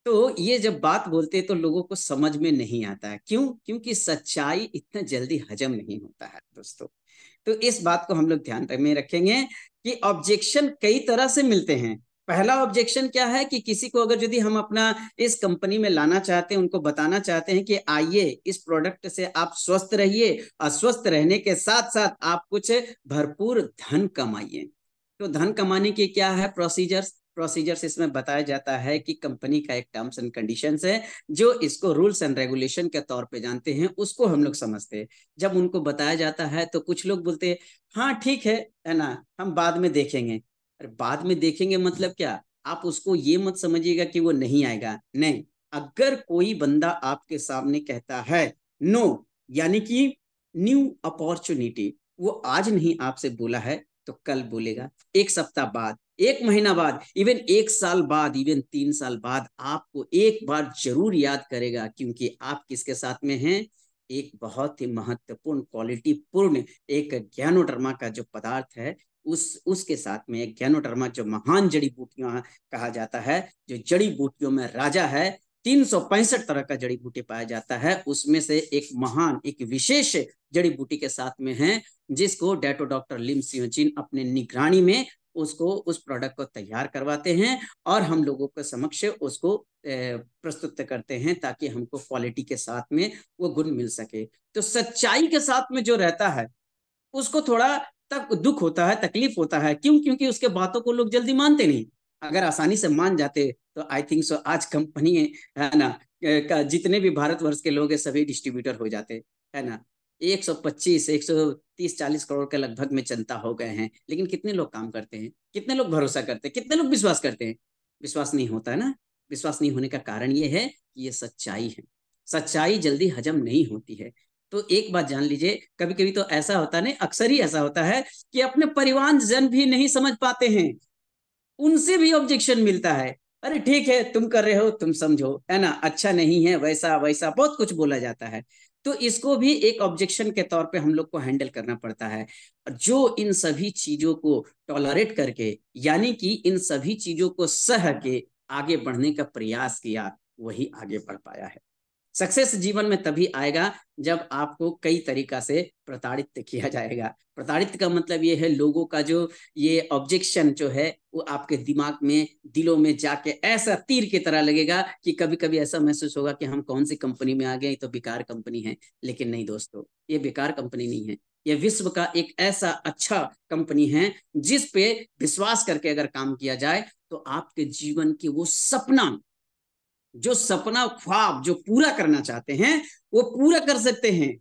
तो ये जब बात बोलते हैं तो लोगों को समझ में नहीं आता है क्यों क्योंकि सच्चाई इतना जल्दी हजम नहीं होता है दोस्तों तो इस बात को हम लोग ध्यान में रखेंगे कि ऑब्जेक्शन कई तरह से मिलते हैं पहला ऑब्जेक्शन क्या है कि किसी को अगर यदि हम अपना इस कंपनी में लाना चाहते हैं उनको बताना चाहते हैं कि आइए इस प्रोडक्ट से आप स्वस्थ रहिए और स्वस्थ रहने के साथ साथ आप कुछ भरपूर धन कमाइए तो धन कमाने की क्या है प्रोसीजर्स प्रोसीजर्स इसमें बताया जाता है कि कंपनी का एक टर्म्स एंड कंडीशन है जो इसको रूल्स एंड रेगुलेशन के तौर पे जानते हैं उसको हम लोग समझते हैं जब उनको बताया जाता है तो कुछ लोग बोलते हैं हाँ ठीक है है ना हम बाद में देखेंगे अरे बाद में देखेंगे मतलब क्या आप उसको ये मत समझिएगा कि वो नहीं आएगा नहीं अगर कोई बंदा आपके सामने कहता है नो यानी कि न्यू अपॉर्चुनिटी वो आज नहीं आपसे बोला है तो कल बोलेगा एक सप्ताह बाद एक महीना बाद इवन एक साल बाद इवन तीन साल बाद आपको एक बार जरूर याद करेगा क्योंकि आप किसके साथ में हैं एक बहुत ही महत्वपूर्ण क्वालिटी पूर्ण एक ज्ञानोडर्मा का जो पदार्थ है उस उसके साथ में एक ज्ञानोडर्मा जो महान जड़ी बूटियों कहा जाता है जो जड़ी बूटियों में राजा है तीन तरह का जड़ी बूटी पाया जाता है उसमें से एक महान एक विशेष जड़ी बूटी के साथ में है जिसको डेटो डॉक्टर लिम सियोचिन अपने निगरानी में उसको उस प्रोडक्ट को तैयार करवाते हैं और हम लोगों के समक्ष उसको प्रस्तुत करते हैं ताकि हमको क्वालिटी के साथ में वो गुण मिल सके तो सच्चाई के साथ में जो रहता है उसको थोड़ा तक दुख होता है तकलीफ होता है क्यों क्योंकि उसके बातों को लोग जल्दी मानते नहीं अगर आसानी से मान जाते तो आई थिंक सो आज कंपनी है ना का जितने भी भारतवर्ष के लोग हैं सभी डिस्ट्रीब्यूटर हो जाते है ना 125 130 40 करोड़ के लगभग में जनता हो गए हैं लेकिन कितने लोग काम करते हैं कितने लोग भरोसा करते हैं कितने लोग विश्वास करते हैं विश्वास नहीं होता है ना विश्वास नहीं होने का कारण ये है कि ये सच्चाई है सच्चाई जल्दी हजम नहीं होती है तो एक बात जान लीजिए कभी कभी तो ऐसा होता नहीं अक्सर ही ऐसा होता है कि अपने परिवार जन भी नहीं समझ पाते हैं उनसे भी ऑब्जेक्शन मिलता है अरे ठीक है तुम कर रहे हो तुम समझो है ना अच्छा नहीं है वैसा वैसा बहुत कुछ बोला जाता है तो इसको भी एक ऑब्जेक्शन के तौर पे हम लोग को हैंडल करना पड़ता है जो इन सभी चीजों को टॉलरेट करके यानी कि इन सभी चीजों को सह के आगे बढ़ने का प्रयास किया वही आगे बढ़ पाया है सक्सेस जीवन में तभी आएगा जब आपको कई तरीका से प्रताड़ित किया जाएगा प्रताड़ित का मतलब ये है लोगों का जो ये ऑब्जेक्शन जो है वो आपके दिमाग में दिलों में जाके ऐसा तीर की तरह लगेगा कि कभी कभी ऐसा महसूस होगा कि हम कौन सी कंपनी में आ गए तो बेकार कंपनी है लेकिन नहीं दोस्तों ये बेकार कंपनी नहीं है ये विश्व का एक ऐसा अच्छा कंपनी है जिस पे विश्वास करके अगर काम किया जाए तो आपके जीवन की वो सपना जो सपना ख्वाब जो पूरा करना चाहते हैं वो पूरा कर सकते हैं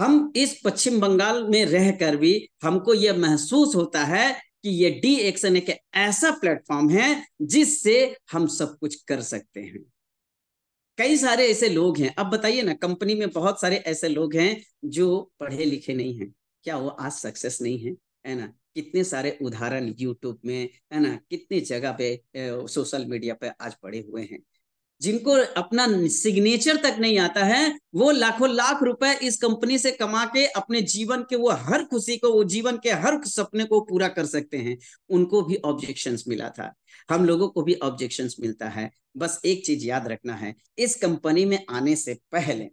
हम इस पश्चिम बंगाल में रहकर भी हमको यह महसूस होता है कि ये डी एक्शन एक ऐसा प्लेटफॉर्म है जिससे हम सब कुछ कर सकते हैं कई सारे ऐसे लोग हैं अब बताइए ना कंपनी में बहुत सारे ऐसे लोग हैं जो पढ़े लिखे नहीं हैं क्या वो आज सक्सेस नहीं है है ना कितने सारे उदाहरण यूट्यूब में है ना कितनी जगह पे सोशल मीडिया पे आज पड़े हुए हैं जिनको अपना सिग्नेचर तक नहीं आता है वो लाखों लाख रुपए इस कंपनी से कमा के अपने जीवन के वो हर खुशी को वो जीवन के हर सपने को पूरा कर सकते हैं उनको भी ऑब्जेक्शन मिला था हम लोगों को भी ऑब्जेक्शन मिलता है बस एक चीज याद रखना है इस कंपनी में आने से पहले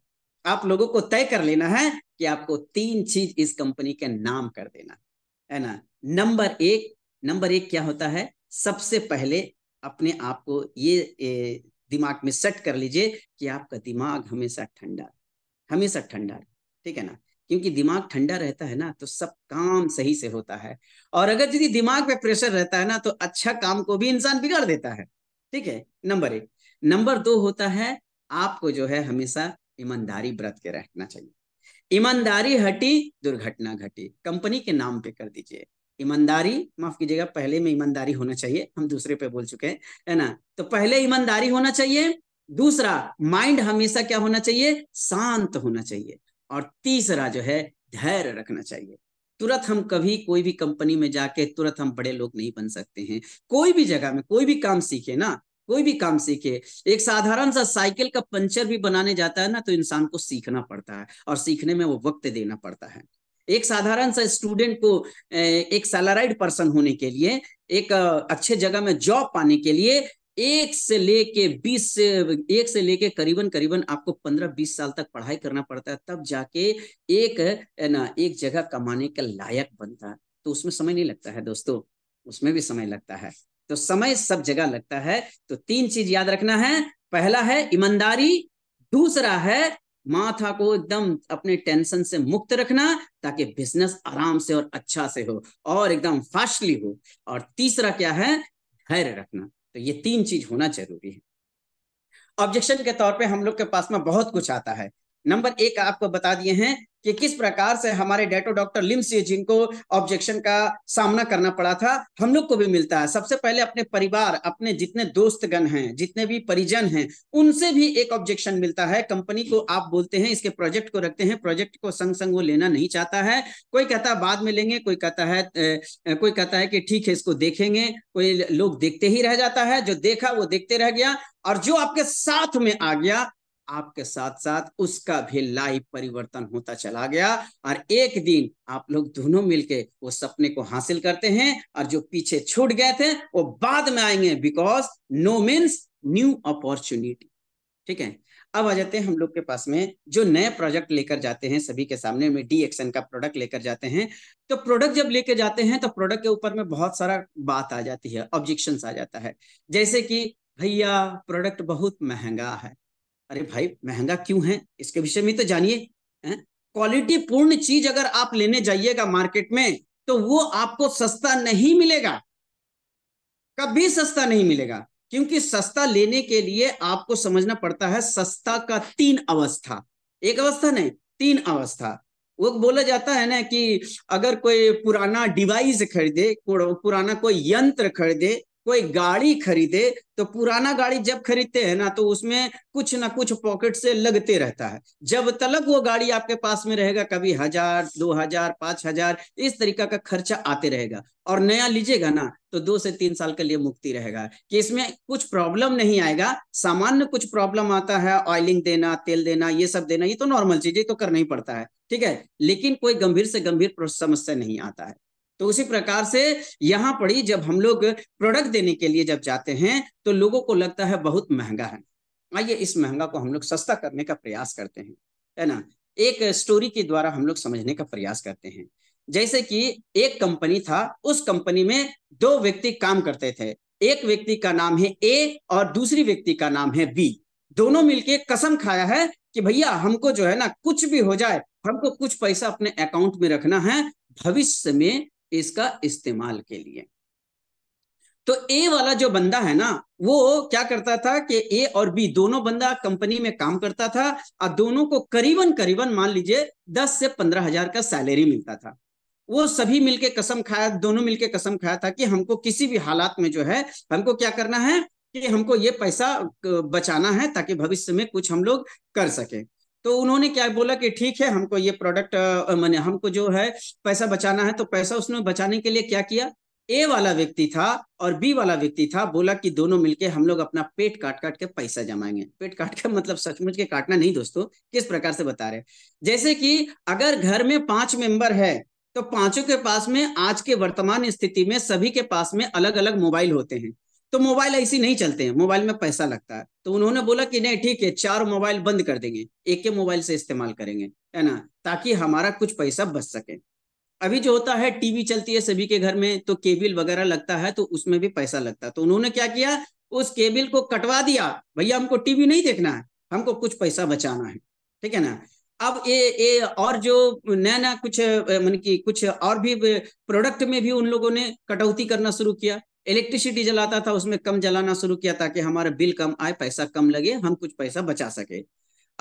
आप लोगों को तय कर लेना है कि आपको तीन चीज इस कंपनी के नाम कर देना है है ना नंबर एक नंबर एक क्या होता है सबसे पहले अपने आप को ये ए, दिमाग में सेट कर लीजिए कि आपका दिमाग हमेशा ठंडा हमेशा ठंडा ठीक है ना क्योंकि दिमाग ठंडा रहता है ना तो सब काम सही से होता है और अगर यदि दिमाग पे प्रेशर रहता है ना तो अच्छा काम को भी इंसान बिगाड़ देता है ठीक है नंबर एक नंबर दो होता है आपको जो है हमेशा ईमानदारी बरत के रहना चाहिए ईमानदारी हटी दुर्घटना घटी कंपनी के नाम पे कर दीजिए ईमानदारी माफ कीजिएगा पहले में ईमानदारी होना चाहिए हम दूसरे पे बोल चुके हैं है ना तो पहले ईमानदारी होना चाहिए दूसरा माइंड हमेशा क्या होना चाहिए शांत होना चाहिए और तीसरा जो है धैर्य रखना चाहिए तुरंत हम कभी कोई भी कंपनी में जाके तुरंत हम बड़े लोग नहीं बन सकते हैं कोई भी जगह में कोई भी काम सीखे ना कोई भी काम सीखे एक साधारण सा साइकिल का पंचर भी बनाने जाता है ना तो इंसान को सीखना पड़ता है और सीखने में वो वक्त देना पड़ता है एक साधारण सा स्टूडेंट को एक सैलराइड पर्सन होने के लिए एक अच्छे जगह में जॉब पाने के लिए एक से लेके बीस से एक से लेके करीबन करीबन आपको पंद्रह बीस साल तक पढ़ाई करना पड़ता है तब जाके एक ना एक जगह कमाने का लायक बनता है तो उसमें समय नहीं लगता है दोस्तों उसमें भी समय लगता है तो समय सब जगह लगता है तो तीन चीज याद रखना है पहला है ईमानदारी दूसरा है माथा को एकदम अपने टेंशन से मुक्त रखना ताकि बिजनेस आराम से और अच्छा से हो और एकदम फास्टली हो और तीसरा क्या है धैर्य रखना तो ये तीन चीज होना जरूरी है ऑब्जेक्शन के तौर पे हम लोग के पास में बहुत कुछ आता है नंबर एक आपको बता दिए हैं कि किस प्रकार से हमारे डेटो डॉक्टर लिमसी जिनको ऑब्जेक्शन का सामना करना पड़ा था हम लोग को भी मिलता है सबसे पहले अपने परिवार अपने जितने दोस्तगण हैं जितने भी परिजन हैं उनसे भी एक ऑब्जेक्शन मिलता है कंपनी को आप बोलते हैं इसके प्रोजेक्ट को रखते हैं प्रोजेक्ट को संग संग वो लेना नहीं चाहता है कोई कहता है बाद में लेंगे कोई कहता है कोई कहता है कि ठीक है इसको देखेंगे कोई लोग देखते ही रह जाता है जो देखा वो देखते रह गया और जो आपके साथ में आ गया आपके साथ साथ उसका भी लाइफ परिवर्तन होता चला गया और एक दिन आप लोग दोनों मिलके वो सपने को हासिल करते हैं और जो पीछे छूट गए थे वो बाद में आएंगे because no means new opportunity ठीक है अब आ जाते हैं हम लोग के पास में जो नए प्रोजेक्ट लेकर जाते हैं सभी के सामने में डी एक्शन का प्रोडक्ट लेकर जाते हैं तो प्रोडक्ट जब लेकर जाते हैं तो प्रोडक्ट के ऊपर में बहुत सारा बात आ जाती है ऑब्जेक्शन आ जाता है जैसे कि भैया प्रोडक्ट बहुत महंगा है अरे भाई महंगा क्यों है इसके विषय में तो जानिए क्वालिटी पूर्ण चीज अगर आप लेने जाइएगा मार्केट में तो वो आपको सस्ता नहीं मिलेगा कभी सस्ता नहीं मिलेगा क्योंकि सस्ता लेने के लिए आपको समझना पड़ता है सस्ता का तीन अवस्था एक अवस्था नहीं तीन अवस्था वो बोला जाता है ना कि अगर कोई पुराना डिवाइस खरीदे पुराना कोई यंत्र खरीदे कोई गाड़ी खरीदे तो पुराना गाड़ी जब खरीदते हैं ना तो उसमें कुछ ना कुछ पॉकेट से लगते रहता है जब तलक वो गाड़ी आपके पास में रहेगा कभी हजार दो हजार पांच हजार इस तरीका का खर्चा आते रहेगा और नया लीजिएगा ना तो दो से तीन साल के लिए मुक्ति रहेगा कि इसमें कुछ प्रॉब्लम नहीं आएगा सामान्य कुछ प्रॉब्लम आता है ऑयलिंग देना तेल देना ये सब देना ये तो नॉर्मल चीजें तो करना ही पड़ता है ठीक है लेकिन कोई गंभीर से गंभीर समस्या नहीं आता है तो उसी प्रकार से यहाँ पड़ी जब हम लोग प्रोडक्ट देने के लिए जब जाते हैं तो लोगों को लगता है बहुत महंगा है आइए इस महंगा को हम लोग सस्ता करने का प्रयास करते हैं है ना एक स्टोरी के द्वारा हम लोग समझने का प्रयास करते हैं जैसे कि एक कंपनी था उस कंपनी में दो व्यक्ति काम करते थे एक व्यक्ति का नाम है ए और दूसरी व्यक्ति का नाम है बी दोनों मिलके कसम खाया है कि भैया हमको जो है ना कुछ भी हो जाए हमको कुछ पैसा अपने अकाउंट में रखना है भविष्य में इसका इस्तेमाल के लिए तो ए वाला जो बंदा है ना वो क्या करता था कि ए और बी दोनों बंदा कंपनी में काम करता था और दोनों को करीबन करीबन मान लीजिए दस से पंद्रह हजार का सैलरी मिलता था वो सभी मिलके कसम खाया दोनों मिलके कसम खाया था कि हमको किसी भी हालात में जो है हमको क्या करना है कि हमको ये पैसा बचाना है ताकि भविष्य में कुछ हम लोग कर सके तो उन्होंने क्या बोला कि ठीक है हमको ये प्रोडक्ट मैंने हमको जो है पैसा बचाना है तो पैसा उसने बचाने के लिए क्या किया ए वाला व्यक्ति था और बी वाला व्यक्ति था बोला कि दोनों मिलके हम लोग अपना पेट काट काट के पैसा जमाएंगे पेट काट के मतलब सचमुच के काटना नहीं दोस्तों किस प्रकार से बता रहे जैसे कि अगर घर में पांच मेंबर है तो पांचों के पास में आज के वर्तमान स्थिति में सभी के पास में अलग अलग मोबाइल होते हैं तो मोबाइल ऐसे नहीं चलते हैं मोबाइल में पैसा लगता है तो उन्होंने बोला कि नहीं ठीक है चार मोबाइल बंद कर देंगे एक के मोबाइल से इस्तेमाल करेंगे है ना ताकि हमारा कुछ पैसा बच सके अभी जो होता है टीवी चलती है सभी के घर में तो केबिल वगैरह लगता है तो उसमें भी पैसा लगता है तो उन्होंने क्या किया उस केबिल को कटवा दिया भैया हमको टीवी नहीं देखना है हमको कुछ पैसा बचाना है ठीक है ना अब ये ये और जो नया नया कुछ मन की कुछ और भी प्रोडक्ट में भी उन लोगों ने कटौती करना शुरू किया इलेक्ट्रिसिटी जलाता था उसमें कम जलाना शुरू किया ताकि हमारा बिल कम आए पैसा कम लगे हम कुछ पैसा बचा सके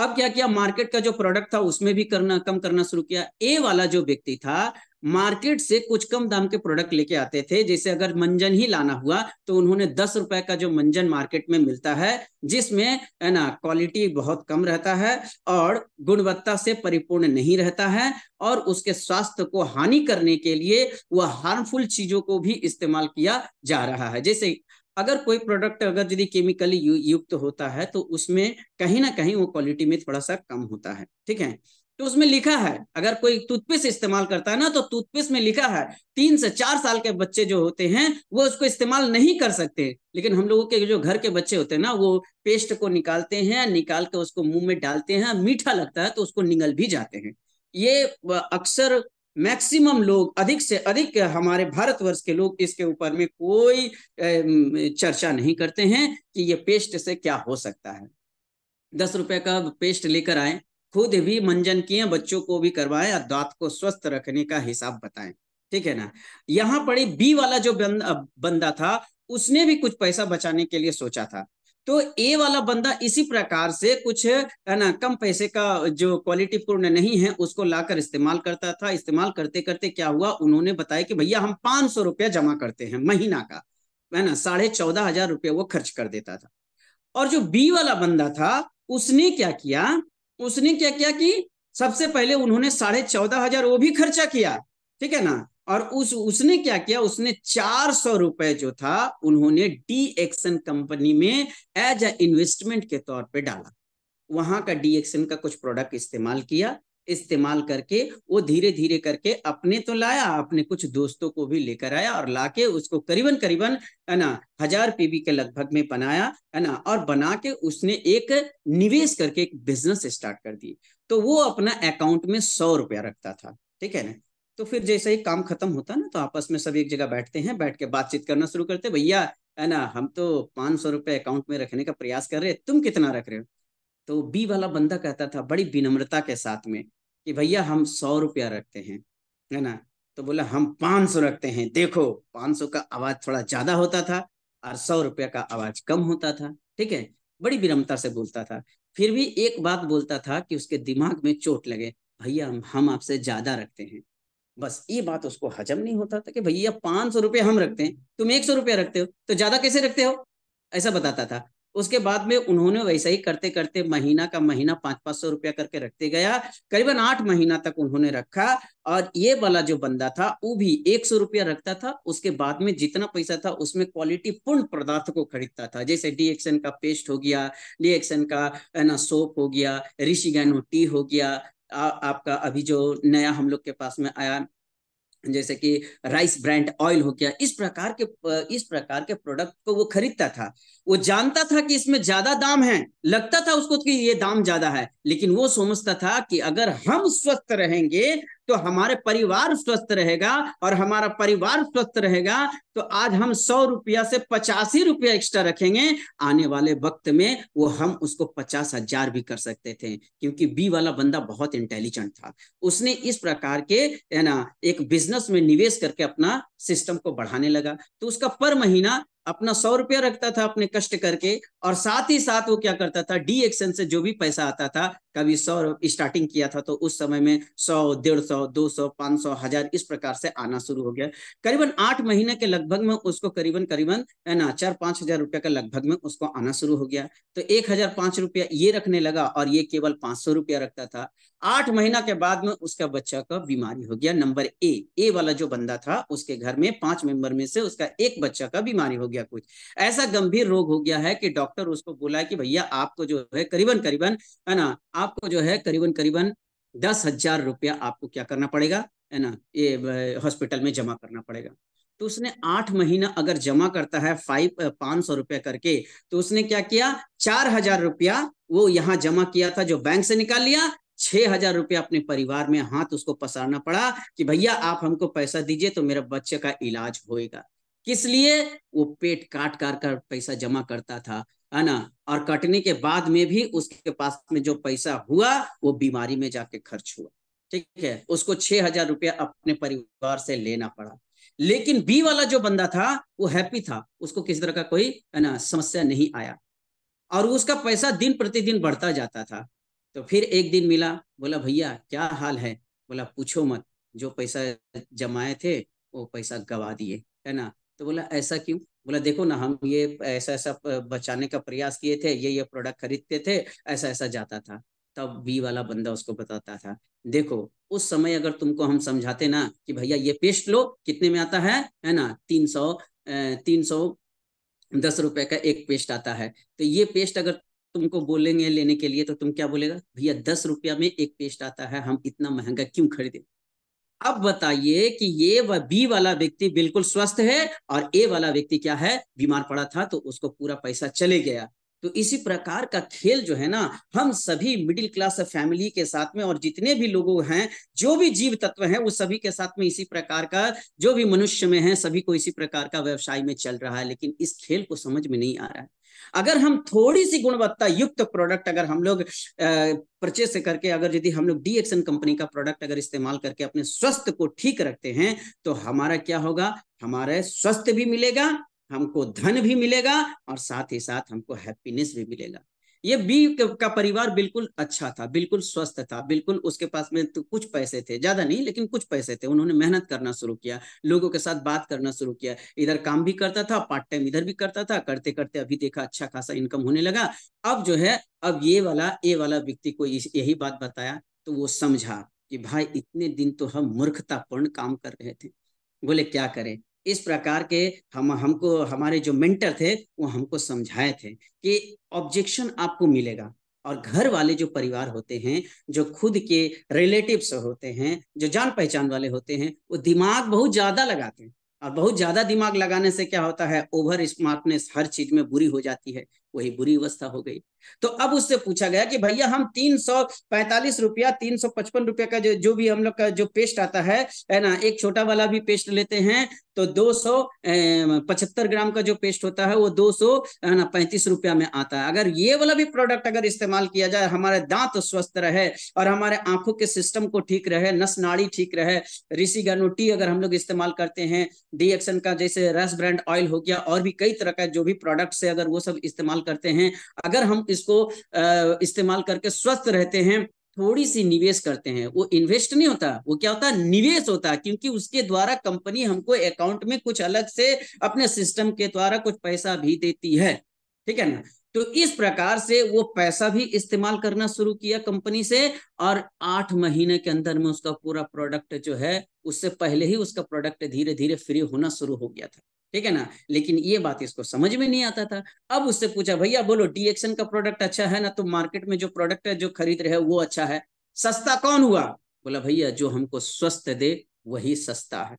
अब क्या किया मार्केट का जो प्रोडक्ट था उसमें भी करना कम करना शुरू किया ए वाला जो व्यक्ति था मार्केट से कुछ कम दाम के प्रोडक्ट लेके आते थे जैसे अगर मंजन ही लाना हुआ तो उन्होंने दस रुपए का जो मंजन मार्केट में मिलता है जिसमें है ना क्वालिटी बहुत कम रहता है और गुणवत्ता से परिपूर्ण नहीं रहता है और उसके स्वास्थ्य को हानि करने के लिए वह हार्मफुल चीजों को भी इस्तेमाल किया जा रहा है जैसे अगर कोई प्रोडक्ट अगर यदि केमिकली युक्त होता है तो उसमें कहीं ना कहीं वो क्वालिटी में थोड़ा सा कम होता है ठीक है तो उसमें लिखा है अगर कोई टूथपेस्ट इस्तेमाल करता है ना तो टूथपेस्ट में लिखा है तीन से चार साल के बच्चे जो होते हैं वो उसको इस्तेमाल नहीं कर सकते लेकिन हम लोगों के जो घर के बच्चे होते हैं ना वो पेस्ट को निकालते हैं निकाल के उसको मुंह में डालते हैं मीठा लगता है तो उसको निगल भी जाते हैं ये अक्सर मैक्सिमम लोग अधिक से अधिक हमारे भारतवर्ष के लोग इसके ऊपर में कोई चर्चा नहीं करते हैं कि ये पेस्ट से क्या हो सकता है दस रुपए का पेस्ट लेकर आए खुद भी मंजन किए बच्चों को भी करवाएं और दांत को स्वस्थ रखने का हिसाब बताएं ठीक है ना यहाँ पड़ी बी वाला जो बंदा था उसने भी कुछ पैसा बचाने के लिए सोचा था तो ए वाला बंदा इसी प्रकार से कुछ है ना कम पैसे का जो क्वालिटी पूर्ण नहीं है उसको लाकर इस्तेमाल करता था इस्तेमाल करते करते क्या हुआ उन्होंने बताया कि भैया हम पांच सौ रुपया जमा करते हैं महीना का है ना साढ़े चौदह हजार रुपया वो खर्च कर देता था और जो बी वाला बंदा था उसने क्या किया उसने क्या किया कि सबसे पहले उन्होंने साढ़े चौदह हजार वो भी खर्चा किया ठीक है ना और उस उसने क्या किया उसने चार सौ रुपए जो था उन्होंने डी एक्शन कंपनी में एज अ इन्वेस्टमेंट के तौर पे डाला वहां का डी एक्शन का कुछ प्रोडक्ट इस्तेमाल किया इस्तेमाल करके वो धीरे धीरे करके अपने तो लाया अपने कुछ दोस्तों को भी लेकर आया और लाके उसको करीबन करीबन है ना हजार पीबी के लगभग में बनाया है ना और बना के उसने एक निवेश करके एक बिजनेस स्टार्ट कर दी तो वो अपना अकाउंट में सौ रुपया रखता था ठीक है ना तो फिर जैसे ही काम खत्म होता है ना तो आपस में सब एक जगह बैठते हैं बैठ के बातचीत करना शुरू करते भैया है ना हम तो पाँच सौ रुपये अकाउंट में रखने का प्रयास कर रहे हैं तुम कितना रख रहे हो तो बी वाला बंदा कहता था बड़ी विनम्रता के साथ में कि भैया हम सौ रुपया रखते हैं है ना तो बोला हम पाँच सौ रखते हैं देखो पाँच सौ का आवाज थोड़ा ज्यादा होता था और सौ रुपया का आवाज कम होता था ठीक है बड़ी विनम्रता से बोलता था फिर भी एक बात बोलता था कि उसके दिमाग में चोट लगे भैया हम हम आपसे ज्यादा रखते हैं बस ये बात उसको हजम नहीं होता था कि भैया पांच सौ रुपये हम रखते हैं तुम एक सौ रुपये रखते हो तो ज़्यादा कैसे रखते हो ऐसा बताता था उसके बाद में उन्होंने वैसा ही करते करते महीना का महीना पांच पांच सौ रुपया करके रखते गया करीबन आठ महीना तक उन्होंने रखा और ये वाला जो बंदा था वो भी एक सौ रुपया रखता था उसके बाद में जितना पैसा था उसमें क्वालिटी पूर्ण पदार्थ को खरीदता था जैसे डीएक्सन का पेस्ट हो गया डीएक्सन का ना सोप हो गया गैनो टी हो गया आ, आपका अभी जो नया हम लोग के पास में आया जैसे कि राइस ब्रांड ऑयल हो गया इस प्रकार के इस प्रकार के प्रोडक्ट को वो खरीदता था वो जानता था कि इसमें ज्यादा दाम है लगता था उसको कि ये दाम ज्यादा है लेकिन वो समझता था कि अगर हम स्वस्थ रहेंगे तो हमारे परिवार स्वस्थ रहेगा और हमारा परिवार स्वस्थ रहेगा तो आज हम सौ रुपया से पचासी रुपया एक्स्ट्रा रखेंगे आने वाले वक्त में वो हम उसको पचास हजार भी कर सकते थे क्योंकि बी वाला बंदा बहुत इंटेलिजेंट था उसने इस प्रकार के है ना एक बिजनेस में निवेश करके अपना सिस्टम को बढ़ाने लगा तो उसका पर महीना अपना सौ रुपया रखता था अपने कष्ट करके और साथ ही साथ वो क्या करता था डी एक्शन से जो भी पैसा आता था कभी सौ स्टार्टिंग किया था तो उस समय में सौ डेढ़ सौ दो सौ पांच सौ हजार इस प्रकार से आना शुरू हो गया करीबन आठ महीने के लगभग में उसको करीबन करीबन है ना चार पांच हजार रुपया के लगभग में उसको आना शुरू हो गया तो एक हजार पांच रुपया ये रखने लगा और ये केवल पांच सौ रुपया रखता था आठ महीना के बाद में उसका बच्चा का बीमारी हो गया नंबर ए ए वाला जो बंदा था उसके घर में पांच मेंबर में से उसका एक बच्चा का बीमारी हो गया गया कुछ ऐसा गंभीर रोग हो गया है कि डॉक्टर उसको बोला कि भैया आपको जो है करीबन करीबन है ना आपको जो है करीबन करीबन दस हजार रुपया आपको क्या करना पड़ेगा है ना ये हॉस्पिटल में जमा करना पड़ेगा तो उसने आठ महीना अगर जमा करता है फाइव पांच सौ रुपया करके तो उसने क्या किया चार हजार रुपया वो यहाँ जमा किया था जो बैंक से निकाल लिया छह हजार रुपया अपने परिवार में हाथ उसको पसारना पड़ा कि भैया आप हमको पैसा दीजिए तो मेरा बच्चे का इलाज होएगा किस लिए वो पेट काट कर कर पैसा जमा करता था है ना और कटने के बाद में भी उसके पास में जो पैसा हुआ वो बीमारी में जाके खर्च हुआ ठीक है उसको छह हजार रुपया अपने परिवार से लेना पड़ा लेकिन बी वाला जो बंदा था वो हैप्पी था उसको किसी तरह का कोई है ना समस्या नहीं आया और उसका पैसा दिन प्रतिदिन बढ़ता जाता था तो फिर एक दिन मिला बोला भैया क्या हाल है बोला पूछो मत जो पैसा जमाए थे वो पैसा गवा दिए है ना तो बोला ऐसा क्यों बोला देखो ना हम ये ऐसा ऐसा बचाने का प्रयास किए थे ये ये प्रोडक्ट खरीदते थे ऐसा ऐसा जाता था तब बी वाला बंदा उसको बताता था देखो उस समय अगर तुमको हम समझाते ना कि भैया ये पेस्ट लो कितने में आता है है ना तीन सौ तीन सौ दस रुपए का एक पेस्ट आता है तो ये पेस्ट अगर तुमको बोलेंगे लेने के लिए तो तुम क्या बोलेगा भैया दस रुपया में एक पेस्ट आता है हम इतना महंगा क्यों खरीदे अब बताइए कि ये व बी वाला व्यक्ति बिल्कुल स्वस्थ है और ए वाला व्यक्ति क्या है बीमार पड़ा था तो उसको पूरा पैसा चले गया तो इसी प्रकार का खेल जो है ना हम सभी मिडिल क्लास फैमिली के साथ में और जितने भी लोग हैं जो भी जीव तत्व हैं वो सभी के साथ में इसी प्रकार का जो भी मनुष्य में है सभी को इसी प्रकार का व्यवसाय में चल रहा है लेकिन इस खेल को समझ में नहीं आ रहा है अगर हम थोड़ी सी गुणवत्ता युक्त प्रोडक्ट अगर हम लोग परचेस करके अगर यदि हम लोग डीएक्सन कंपनी का प्रोडक्ट अगर इस्तेमाल करके अपने स्वास्थ्य को ठीक रखते हैं तो हमारा क्या होगा हमारा स्वास्थ्य भी मिलेगा हमको धन भी मिलेगा और साथ ही साथ हमको हैप्पीनेस भी मिलेगा ये बी का परिवार बिल्कुल अच्छा था बिल्कुल स्वस्थ था बिल्कुल उसके पास में तो कुछ पैसे थे ज्यादा नहीं लेकिन कुछ पैसे थे उन्होंने मेहनत करना शुरू किया लोगों के साथ बात करना शुरू किया इधर काम भी करता था पार्ट टाइम इधर भी करता था करते करते अभी देखा अच्छा खासा इनकम होने लगा अब जो है अब ये वाला ए वाला व्यक्ति को यही बात बताया तो वो समझा कि भाई इतने दिन तो हम मूर्खतापूर्ण काम कर रहे थे बोले क्या करें इस प्रकार के हम हमको हमारे जो मेंटर थे वो हमको समझाए थे कि ऑब्जेक्शन आपको मिलेगा और घर वाले जो परिवार होते हैं जो खुद के रिलेटिव्स होते हैं जो जान पहचान वाले होते हैं वो दिमाग बहुत ज्यादा लगाते हैं और बहुत ज्यादा दिमाग लगाने से क्या होता है ओवर स्मार्टनेस हर चीज में बुरी हो जाती है वही बुरी अवस्था हो गई तो अब उससे पूछा गया कि भैया हम तीन सौ पैंतालीस रुपया तीन सौ पचपन रुपया का जो जो भी हम लोग का जो पेस्ट आता है है ना एक छोटा वाला भी पेस्ट लेते हैं तो दो सौ पचहत्तर ग्राम का जो पेस्ट होता है वो दो सौ है ना पैंतीस रुपया में आता है अगर ये वाला भी प्रोडक्ट अगर इस्तेमाल किया जाए हमारे दांत स्वस्थ रहे और हमारे आंखों के सिस्टम को ठीक रहे नस नाड़ी ठीक रहे ऋषि गनोटी अगर हम लोग इस्तेमाल करते हैं डी का जैसे रस ब्रांड ऑयल हो गया और भी कई तरह का जो भी प्रोडक्ट है अगर वो सब इस्तेमाल इस्तेमाल करते हैं अगर हम इसको इस्तेमाल करके स्वस्थ रहते हैं थोड़ी सी निवेश करते हैं वो इन्वेस्ट नहीं होता वो क्या होता है निवेश होता है क्योंकि उसके द्वारा कंपनी हमको अकाउंट में कुछ अलग से अपने सिस्टम के द्वारा कुछ पैसा भी देती है ठीक है ना तो इस प्रकार से वो पैसा भी इस्तेमाल करना शुरू किया कंपनी से और आठ महीने के अंदर में उसका पूरा प्रोडक्ट जो है उससे पहले ही उसका प्रोडक्ट धीरे धीरे फ्री होना शुरू हो गया था ठीक है ना लेकिन ये बात इसको समझ में नहीं आता था अब उससे पूछा भैया बोलो डीएक्शन का प्रोडक्ट अच्छा है ना तो मार्केट में जो प्रोडक्ट है जो खरीद रहे हो वो अच्छा है सस्ता कौन हुआ बोला भैया जो हमको स्वस्थ दे वही सस्ता है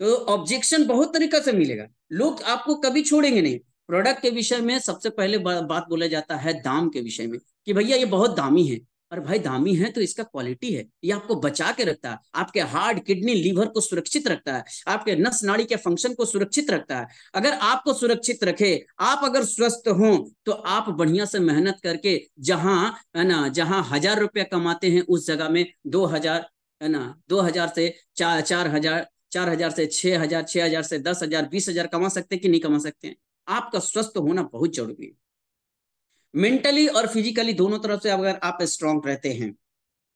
तो ऑब्जेक्शन बहुत तरीका से मिलेगा लोग आपको कभी छोड़ेंगे नहीं प्रोडक्ट के विषय में सबसे पहले बात बोला जाता है दाम के विषय में कि भैया ये बहुत दामी है और भाई दामी है तो इसका क्वालिटी है ये आपको बचा के रखता है आपके हार्ट किडनी लीवर को सुरक्षित रखता है आपके नस नाड़ी के फंक्शन को सुरक्षित रखता है अगर आपको सुरक्षित रखे आप अगर स्वस्थ हो तो आप बढ़िया से मेहनत करके जहां है ना जहां हजार रुपया कमाते हैं उस जगह में दो हजार है ना दो हजार से चार चार हजार चार हजार से छह हजार छह हजार से दस हजार बीस हजार कमा सकते कि नहीं कमा सकते हैं आपका स्वस्थ होना बहुत जरूरी है मेंटली और फिजिकली दोनों तरफ से अगर आप स्ट्रांग रहते हैं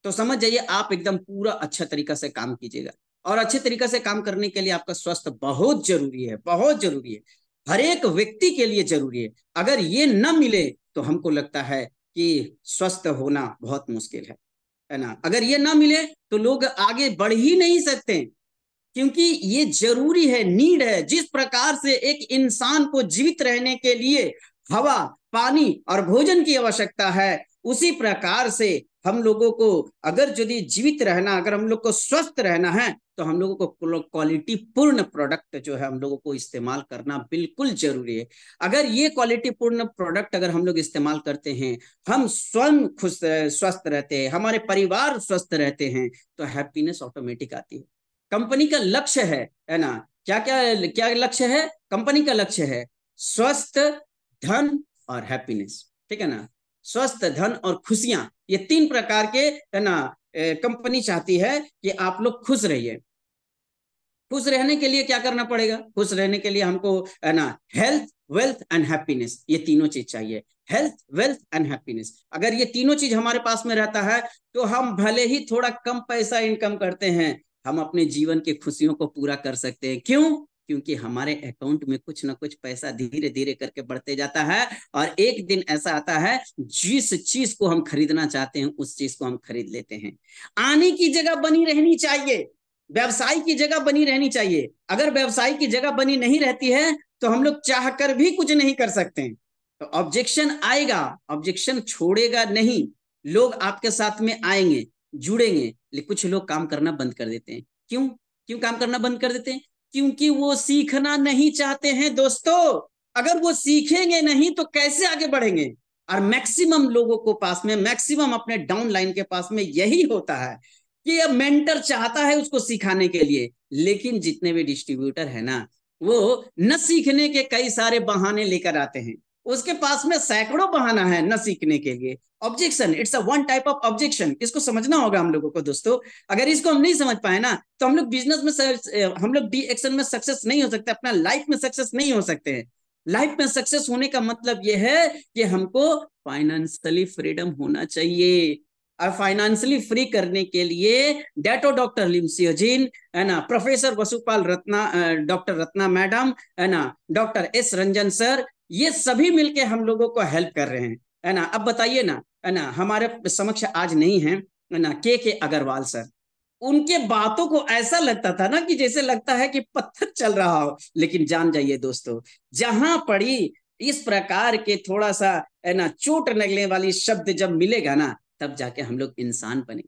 तो समझ जाइए आप एकदम पूरा अच्छा तरीका से काम कीजिएगा और अच्छे तरीका से काम करने के लिए आपका स्वास्थ्य बहुत जरूरी है बहुत जरूरी है हर एक व्यक्ति के लिए जरूरी है अगर ये न मिले तो हमको लगता है कि स्वस्थ होना बहुत मुश्किल है है ना अगर ये ना मिले तो लोग आगे बढ़ ही नहीं सकते क्योंकि ये जरूरी है नीड है जिस प्रकार से एक इंसान को जीवित रहने के लिए हवा पानी और भोजन की आवश्यकता है उसी प्रकार से हम लोगों को अगर यदि जीवित रहना अगर हम लोग को स्वस्थ रहना है तो हम लोगों को क्वालिटी पूर्ण प्रोडक्ट जो है हम लोगों को इस्तेमाल करना बिल्कुल जरूरी है अगर ये क्वालिटी पूर्ण प्रोडक्ट अगर हम लोग इस्तेमाल करते हैं हम स्वयं खुश स्वस्थ रहते हैं हमारे परिवार स्वस्थ रहते हैं तो हैप्पीनेस ऑटोमेटिक आती है कंपनी का लक्ष्य है है ना क्या क्या क्या लक्ष्य है कंपनी का लक्ष्य है स्वस्थ धन और हैप्पीनेस ठीक है ना स्वस्थ धन और खुशियां ये तीन प्रकार के है ना कंपनी चाहती है कि आप लोग खुश रहिए खुश रहने के लिए क्या करना पड़ेगा खुश रहने के लिए हमको है ना हेल्थ वेल्थ एंड हैप्पीनेस ये तीनों चीज चाहिए हेल्थ वेल्थ एंड हैप्पीनेस अगर ये तीनों चीज हमारे पास में रहता है तो हम भले ही थोड़ा कम पैसा इनकम करते हैं हम अपने जीवन की खुशियों को पूरा कर सकते हैं क्यों क्योंकि हमारे अकाउंट में कुछ ना कुछ पैसा धीरे धीरे करके बढ़ते जाता है और एक दिन ऐसा आता है जिस चीज को हम खरीदना चाहते हैं उस चीज को हम खरीद लेते हैं आने की जगह बनी रहनी चाहिए व्यवसाय की जगह बनी रहनी चाहिए अगर व्यवसाय की जगह बनी नहीं रहती है तो हम लोग चाह कर भी कुछ नहीं कर सकते हैं तो ऑब्जेक्शन आएगा ऑब्जेक्शन छोड़ेगा नहीं लोग आपके साथ में आएंगे जुड़ेंगे लेकिन कुछ लोग काम करना बंद कर देते हैं क्यों क्यों काम करना बंद कर देते हैं क्योंकि वो सीखना नहीं चाहते हैं दोस्तों अगर वो सीखेंगे नहीं तो कैसे आगे बढ़ेंगे और मैक्सिमम लोगों को पास में मैक्सिमम अपने डाउन लाइन के पास में यही होता है कि अब मेंटर चाहता है उसको सिखाने के लिए लेकिन जितने भी डिस्ट्रीब्यूटर है ना वो न सीखने के कई सारे बहाने लेकर आते हैं उसके पास में सैकड़ों बहाना है न सीखने के लिए objection it's a one type of objection इसको समझना होगा हम लोगों को दोस्तों अगर इसको हम नहीं समझ पाए ना तो हम लोग बिजनेस में सर, हम लोग डी एक्शन में सक्सेस नहीं हो सकते अपना लाइफ में सक्सेस नहीं हो सकते हैं लाइफ में सक्सेस होने का मतलब यह है कि हमको फाइनेंशियली फ्रीडम होना चाहिए फाइनेंशियली फ्री करने के लिए डेटो डॉक्टर लिमसियोजिन है ना professor Vasupal Ratna doctor Ratna madam है ना डॉक्टर एस रंजन सर ये सभी मिलके हम लोगों को हेल्प कर रहे हैं है ना अब बताइए ना है ना हमारे समक्ष आज नहीं है ना के के अग्रवाल सर उनके बातों को ऐसा लगता था ना कि जैसे लगता है कि पत्थर चल रहा हो लेकिन जान जाइए दोस्तों जहां पड़ी इस प्रकार के थोड़ा सा है ना चोट लगने वाली शब्द जब मिलेगा ना तब जाके हम लोग इंसान बने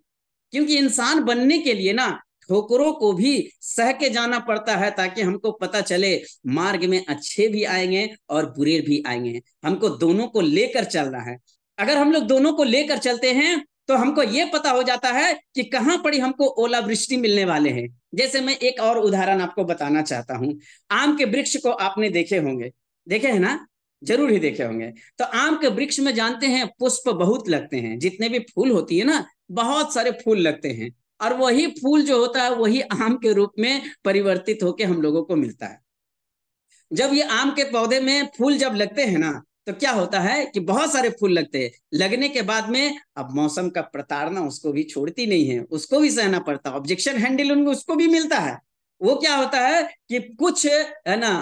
क्योंकि इंसान बनने के लिए ना ठोकरों को भी सह के जाना पड़ता है ताकि हमको पता चले मार्ग में अच्छे भी आएंगे और बुरे भी आएंगे हमको दोनों को लेकर चलना है अगर हम लोग दोनों को लेकर चलते हैं तो हमको ये पता हो जाता है कि कहाँ पड़ी हमको ओलावृष्टि मिलने वाले हैं जैसे मैं एक और उदाहरण आपको बताना चाहता हूँ आम के वृक्ष को आपने देखे होंगे देखे है ना जरूर ही देखे होंगे तो आम के वृक्ष में जानते हैं पुष्प बहुत लगते हैं जितने भी फूल होती है ना बहुत सारे फूल लगते हैं और वही फूल जो होता है वही आम के रूप में परिवर्तित होकर हम लोगों को मिलता है जब ये आम के पौधे में फूल जब लगते हैं ना तो क्या होता है कि बहुत सारे फूल लगते हैं लगने के बाद में अब मौसम का प्रताड़ना उसको भी छोड़ती नहीं है उसको भी सहना पड़ता है ऑब्जेक्शन हैंडल उनको उसको भी मिलता है वो क्या होता है कि कुछ है ना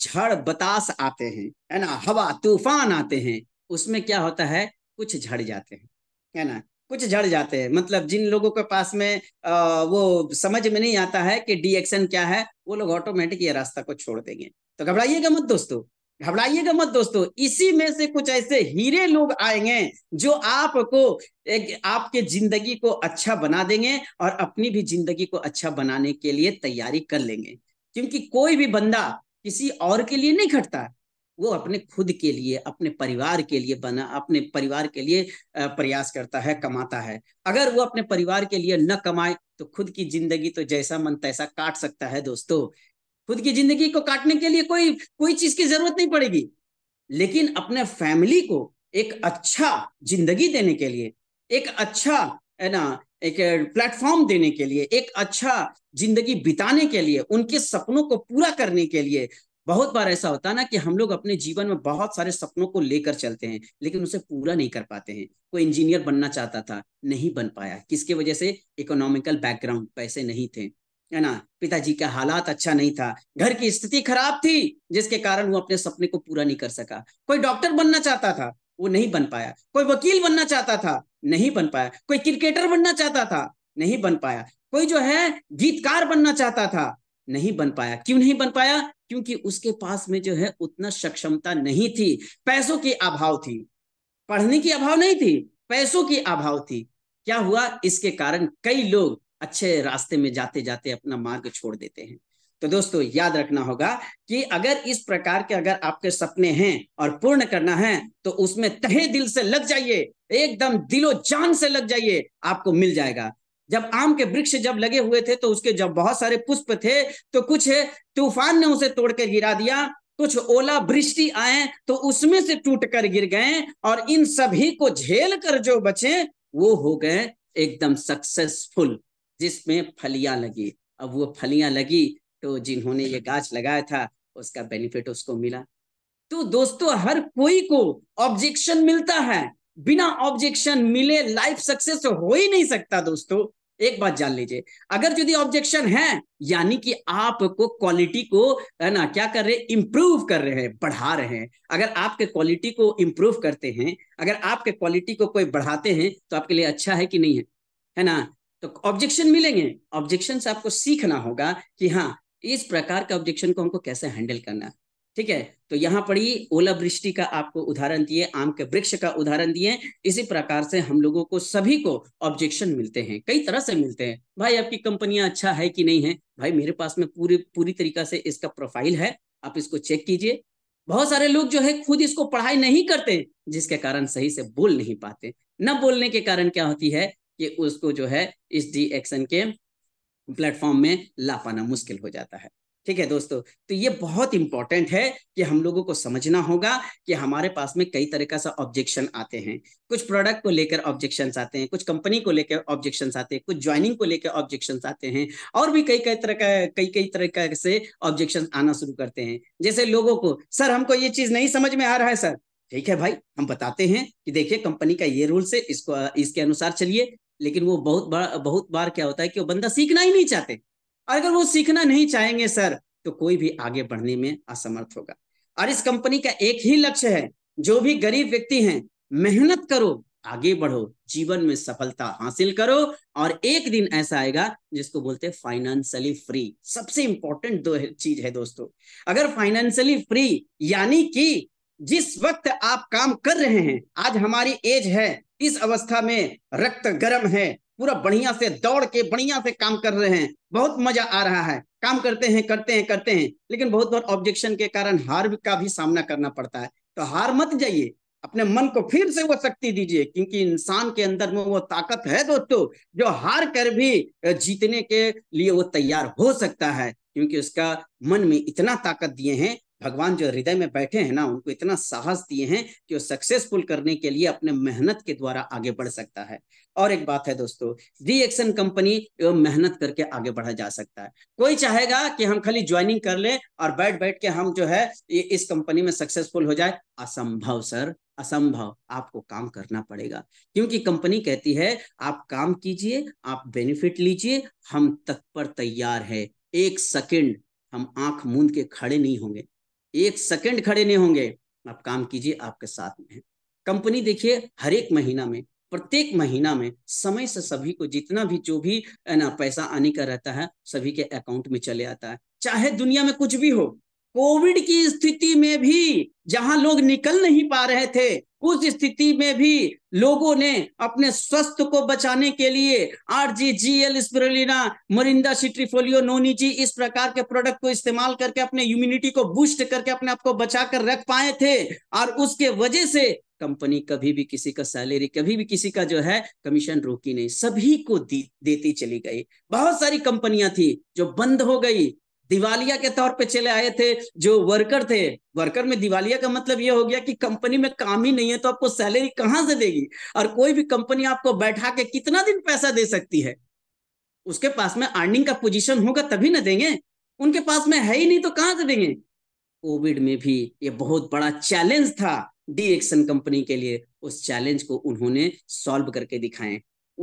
झड़ बतास आते हैं है ना हवा तूफान आते हैं उसमें क्या होता है कुछ झड़ जाते हैं है ना कुछ झड़ जाते हैं मतलब जिन लोगों के पास में आ, वो समझ में नहीं आता है कि डीएक्शन क्या है वो लोग ऑटोमेटिक ये रास्ता को छोड़ देंगे तो घबराइएगा मत दोस्तों घबराइएगा मत दोस्तों इसी में से कुछ ऐसे हीरे लोग आएंगे जो आपको एक आपके जिंदगी को अच्छा बना देंगे और अपनी भी जिंदगी को अच्छा बनाने के लिए तैयारी कर लेंगे क्योंकि कोई भी बंदा किसी और के लिए नहीं खटता वो अपने खुद के लिए अपने परिवार के लिए बना अपने परिवार के लिए प्रयास करता है कमाता है अगर वो अपने परिवार के लिए न कमाए तो खुद की जिंदगी तो जैसा मन तैसा काट सकता है दोस्तों खुद की जिंदगी को काटने के लिए कोई कोई चीज की जरूरत नहीं पड़ेगी लेकिन अपने फैमिली को एक अच्छा जिंदगी देने के लिए एक अच्छा है ना एक प्लेटफॉर्म देने के लिए एक अच्छा जिंदगी बिताने के लिए उनके सपनों को पूरा करने के लिए बहुत बार ऐसा होता है ना कि हम लोग अपने जीवन में बहुत सारे सपनों को लेकर चलते हैं लेकिन उसे पूरा नहीं कर पाते हैं कोई इंजीनियर बनना चाहता था नहीं बन पाया किसके वजह से इकोनॉमिकल बैकग्राउंड पैसे नहीं थे है ना पिताजी का हालात अच्छा नहीं था घर की स्थिति खराब थी जिसके कारण वो अपने सपने को पूरा नहीं कर सका कोई डॉक्टर बनना चाहता था वो नहीं बन पाया कोई वकील बनना चाहता था नहीं बन पाया कोई क्रिकेटर बनना चाहता था नहीं बन पाया कोई जो है गीतकार बनना चाहता था नहीं बन पाया क्यों नहीं बन पाया क्योंकि उसके पास में जो है उतना सक्षमता नहीं थी पैसों की अभाव थी पढ़ने की अभाव नहीं थी पैसों की अभाव थी क्या हुआ इसके कारण कई लोग अच्छे रास्ते में जाते जाते अपना मार्ग छोड़ देते हैं तो दोस्तों याद रखना होगा कि अगर इस प्रकार के अगर आपके सपने हैं और पूर्ण करना है तो उसमें तहे दिल से लग जाइए एकदम दिलो जान से लग जाइए आपको मिल जाएगा जब आम के वृक्ष जब लगे हुए थे तो उसके जब बहुत सारे पुष्प थे तो कुछ तूफान ने उसे तोड़कर गिरा दिया कुछ ओला वृष्टि आए तो उसमें से टूट कर गिर गए और इन सभी को झेल कर जो बचे वो हो गए एकदम सक्सेसफुल जिसमें फलियां लगी अब वो फलियां लगी तो जिन्होंने ये गाछ लगाया था उसका बेनिफिट उसको मिला तो दोस्तों हर कोई को ऑब्जेक्शन मिलता है बिना ऑब्जेक्शन मिले लाइफ सक्सेस हो ही नहीं सकता दोस्तों एक बात जान लीजिए अगर यदि ऑब्जेक्शन है यानी कि आपको क्वालिटी को है ना क्या कर रहे इंप्रूव कर रहे हैं बढ़ा रहे हैं अगर आपके क्वालिटी को इंप्रूव करते हैं अगर आपके क्वालिटी को कोई बढ़ाते हैं तो आपके लिए अच्छा है कि नहीं है है ना तो ऑब्जेक्शन मिलेंगे ऑब्जेक्शन से आपको सीखना होगा कि हाँ इस प्रकार का ऑब्जेक्शन को हमको कैसे हैंडल करना है ठीक है तो यहाँ पढ़िए ओलावृष्टि का आपको उदाहरण दिए आम के वृक्ष का उदाहरण दिए इसी प्रकार से हम लोगों को सभी को ऑब्जेक्शन मिलते हैं कई तरह से मिलते हैं भाई आपकी कंपनियां अच्छा है कि नहीं है भाई मेरे पास में पूरी पूरी तरीका से इसका प्रोफाइल है आप इसको चेक कीजिए बहुत सारे लोग जो है खुद इसको पढ़ाई नहीं करते जिसके कारण सही से बोल नहीं पाते न बोलने के कारण क्या होती है कि उसको जो है इस डी एक्शन के प्लेटफॉर्म में ला पाना मुश्किल हो जाता है ठीक है दोस्तों तो ये बहुत इंपॉर्टेंट है कि हम लोगों को समझना होगा कि हमारे पास में कई तरह का सा ऑब्जेक्शन आते हैं कुछ प्रोडक्ट को लेकर ऑब्जेक्शन आते हैं कुछ कंपनी को लेकर ऑब्जेक्शन आते हैं कुछ ज्वाइनिंग को लेकर ऑब्जेक्शन आते हैं और भी कई कई तरह का कई कई तरह का से ऑब्जेक्शन आना शुरू करते हैं जैसे लोगों को सर हमको ये चीज नहीं समझ में आ रहा है सर ठीक है भाई हम बताते हैं कि देखिए कंपनी का ये रूल्स है इसको इसके अनुसार चलिए लेकिन वो बहुत बार बहुत बार क्या होता है कि वो बंदा सीखना ही नहीं चाहते और अगर वो सीखना नहीं चाहेंगे सर तो कोई भी आगे बढ़ने में असमर्थ होगा और इस कंपनी का एक ही लक्ष्य है जो भी गरीब व्यक्ति हैं मेहनत करो आगे बढ़ो जीवन में सफलता हासिल करो और एक दिन ऐसा आएगा जिसको बोलते हैं फाइनेंशियली फ्री सबसे इंपॉर्टेंट दो चीज है दोस्तों अगर फाइनेंशियली फ्री यानी कि जिस वक्त आप काम कर रहे हैं आज हमारी एज है किस अवस्था में रक्त गर्म है पूरा बढ़िया से दौड़ के बढ़िया से काम कर रहे हैं बहुत मजा आ रहा है काम करते हैं करते हैं करते हैं लेकिन बहुत बार ऑब्जेक्शन के कारण हार का भी सामना करना पड़ता है तो हार मत जाइए अपने मन को फिर से वो शक्ति दीजिए क्योंकि इंसान के अंदर में वो ताकत है दोस्तों जो हार कर भी जीतने के लिए वो तैयार हो सकता है क्योंकि उसका मन में इतना ताकत दिए हैं भगवान जो हृदय में बैठे हैं ना उनको इतना साहस दिए हैं कि वो सक्सेसफुल करने के लिए अपने मेहनत के द्वारा आगे बढ़ सकता है और एक बात है दोस्तों डी एक्शन कंपनी मेहनत करके आगे बढ़ा जा सकता है कोई चाहेगा कि हम खाली ज्वाइनिंग कर ले और बैठ बैठ के हम जो है इस कंपनी में सक्सेसफुल हो जाए असंभव सर असंभव आपको काम करना पड़ेगा क्योंकि कंपनी कहती है आप काम कीजिए आप बेनिफिट लीजिए हम तत्पर तैयार है एक सेकेंड हम आंख मूंद के खड़े नहीं होंगे एक सेकंड खड़े नहीं होंगे आप काम कीजिए आपके साथ में कंपनी देखिए हर एक महीना में प्रत्येक महीना में समय से सभी को जितना भी जो भी ना पैसा आने का रहता है सभी के अकाउंट में चले आता है चाहे दुनिया में कुछ भी हो कोविड की स्थिति में भी जहां लोग निकल नहीं पा रहे थे उस स्थिति में भी लोगों ने अपने स्वास्थ्य को बचाने के लिए R G G L spirulina morinda citrifolia नोनीजी इस प्रकार के प्रोडक्ट को इस्तेमाल करके अपने इम्यूनिटी को बूस्ट करके अपने आप को बचा कर रख पाए थे और उसके वजह से कंपनी कभी भी किसी का सैलरी कभी भी किसी का जो है कमीशन रोकी नहीं सभी को दी देती चली गई बहुत सारी कंपनियां थी जो बंद हो गई दिवालिया के तौर पे चले आए थे जो वर्कर थे वर्कर में दिवालिया का मतलब ये हो गया कि कंपनी में काम ही नहीं है तो आपको सैलरी कहां से देगी और कोई भी कंपनी आपको बैठा के कितना दिन पैसा दे सकती है उसके पास में अर्निंग का पोजीशन होगा तभी ना देंगे उनके पास में है ही नहीं तो कहां से देंगे कोविड में भी ये बहुत बड़ा चैलेंज था डी एक्शन कंपनी के लिए उस चैलेंज को उन्होंने सॉल्व करके दिखाएं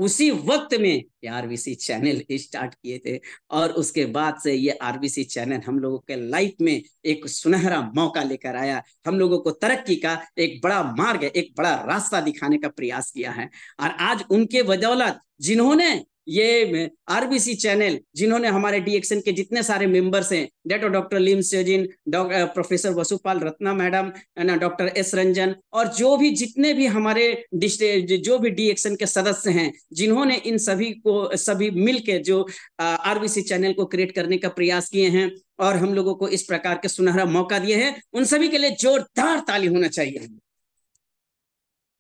उसी वक्त में आरबीसी चैनल स्टार्ट किए थे और उसके बाद से ये आरबीसी चैनल हम लोगों के लाइफ में एक सुनहरा मौका लेकर आया हम लोगों को तरक्की का एक बड़ा मार्ग एक बड़ा रास्ता दिखाने का प्रयास किया है और आज उनके बदौलत जिन्होंने ये आरबीसी चैनल जिन्होंने हमारे डीएक्सएन के जितने सारे मेंबर्स हैं Dato doctor Lim Siow Jin professor Vasupal Ratna madam ना डॉक्टर एस रंजन और जो भी जितने भी हमारे जो भी डीएक्सएन के सदस्य हैं जिन्होंने इन सभी को सभी मिल के जो आरबीसी चैनल को क्रिएट करने का प्रयास किए हैं और हम लोगों को इस प्रकार के सुनहरा मौका दिए हैं उन सभी के लिए जोरदार ताली होना चाहिए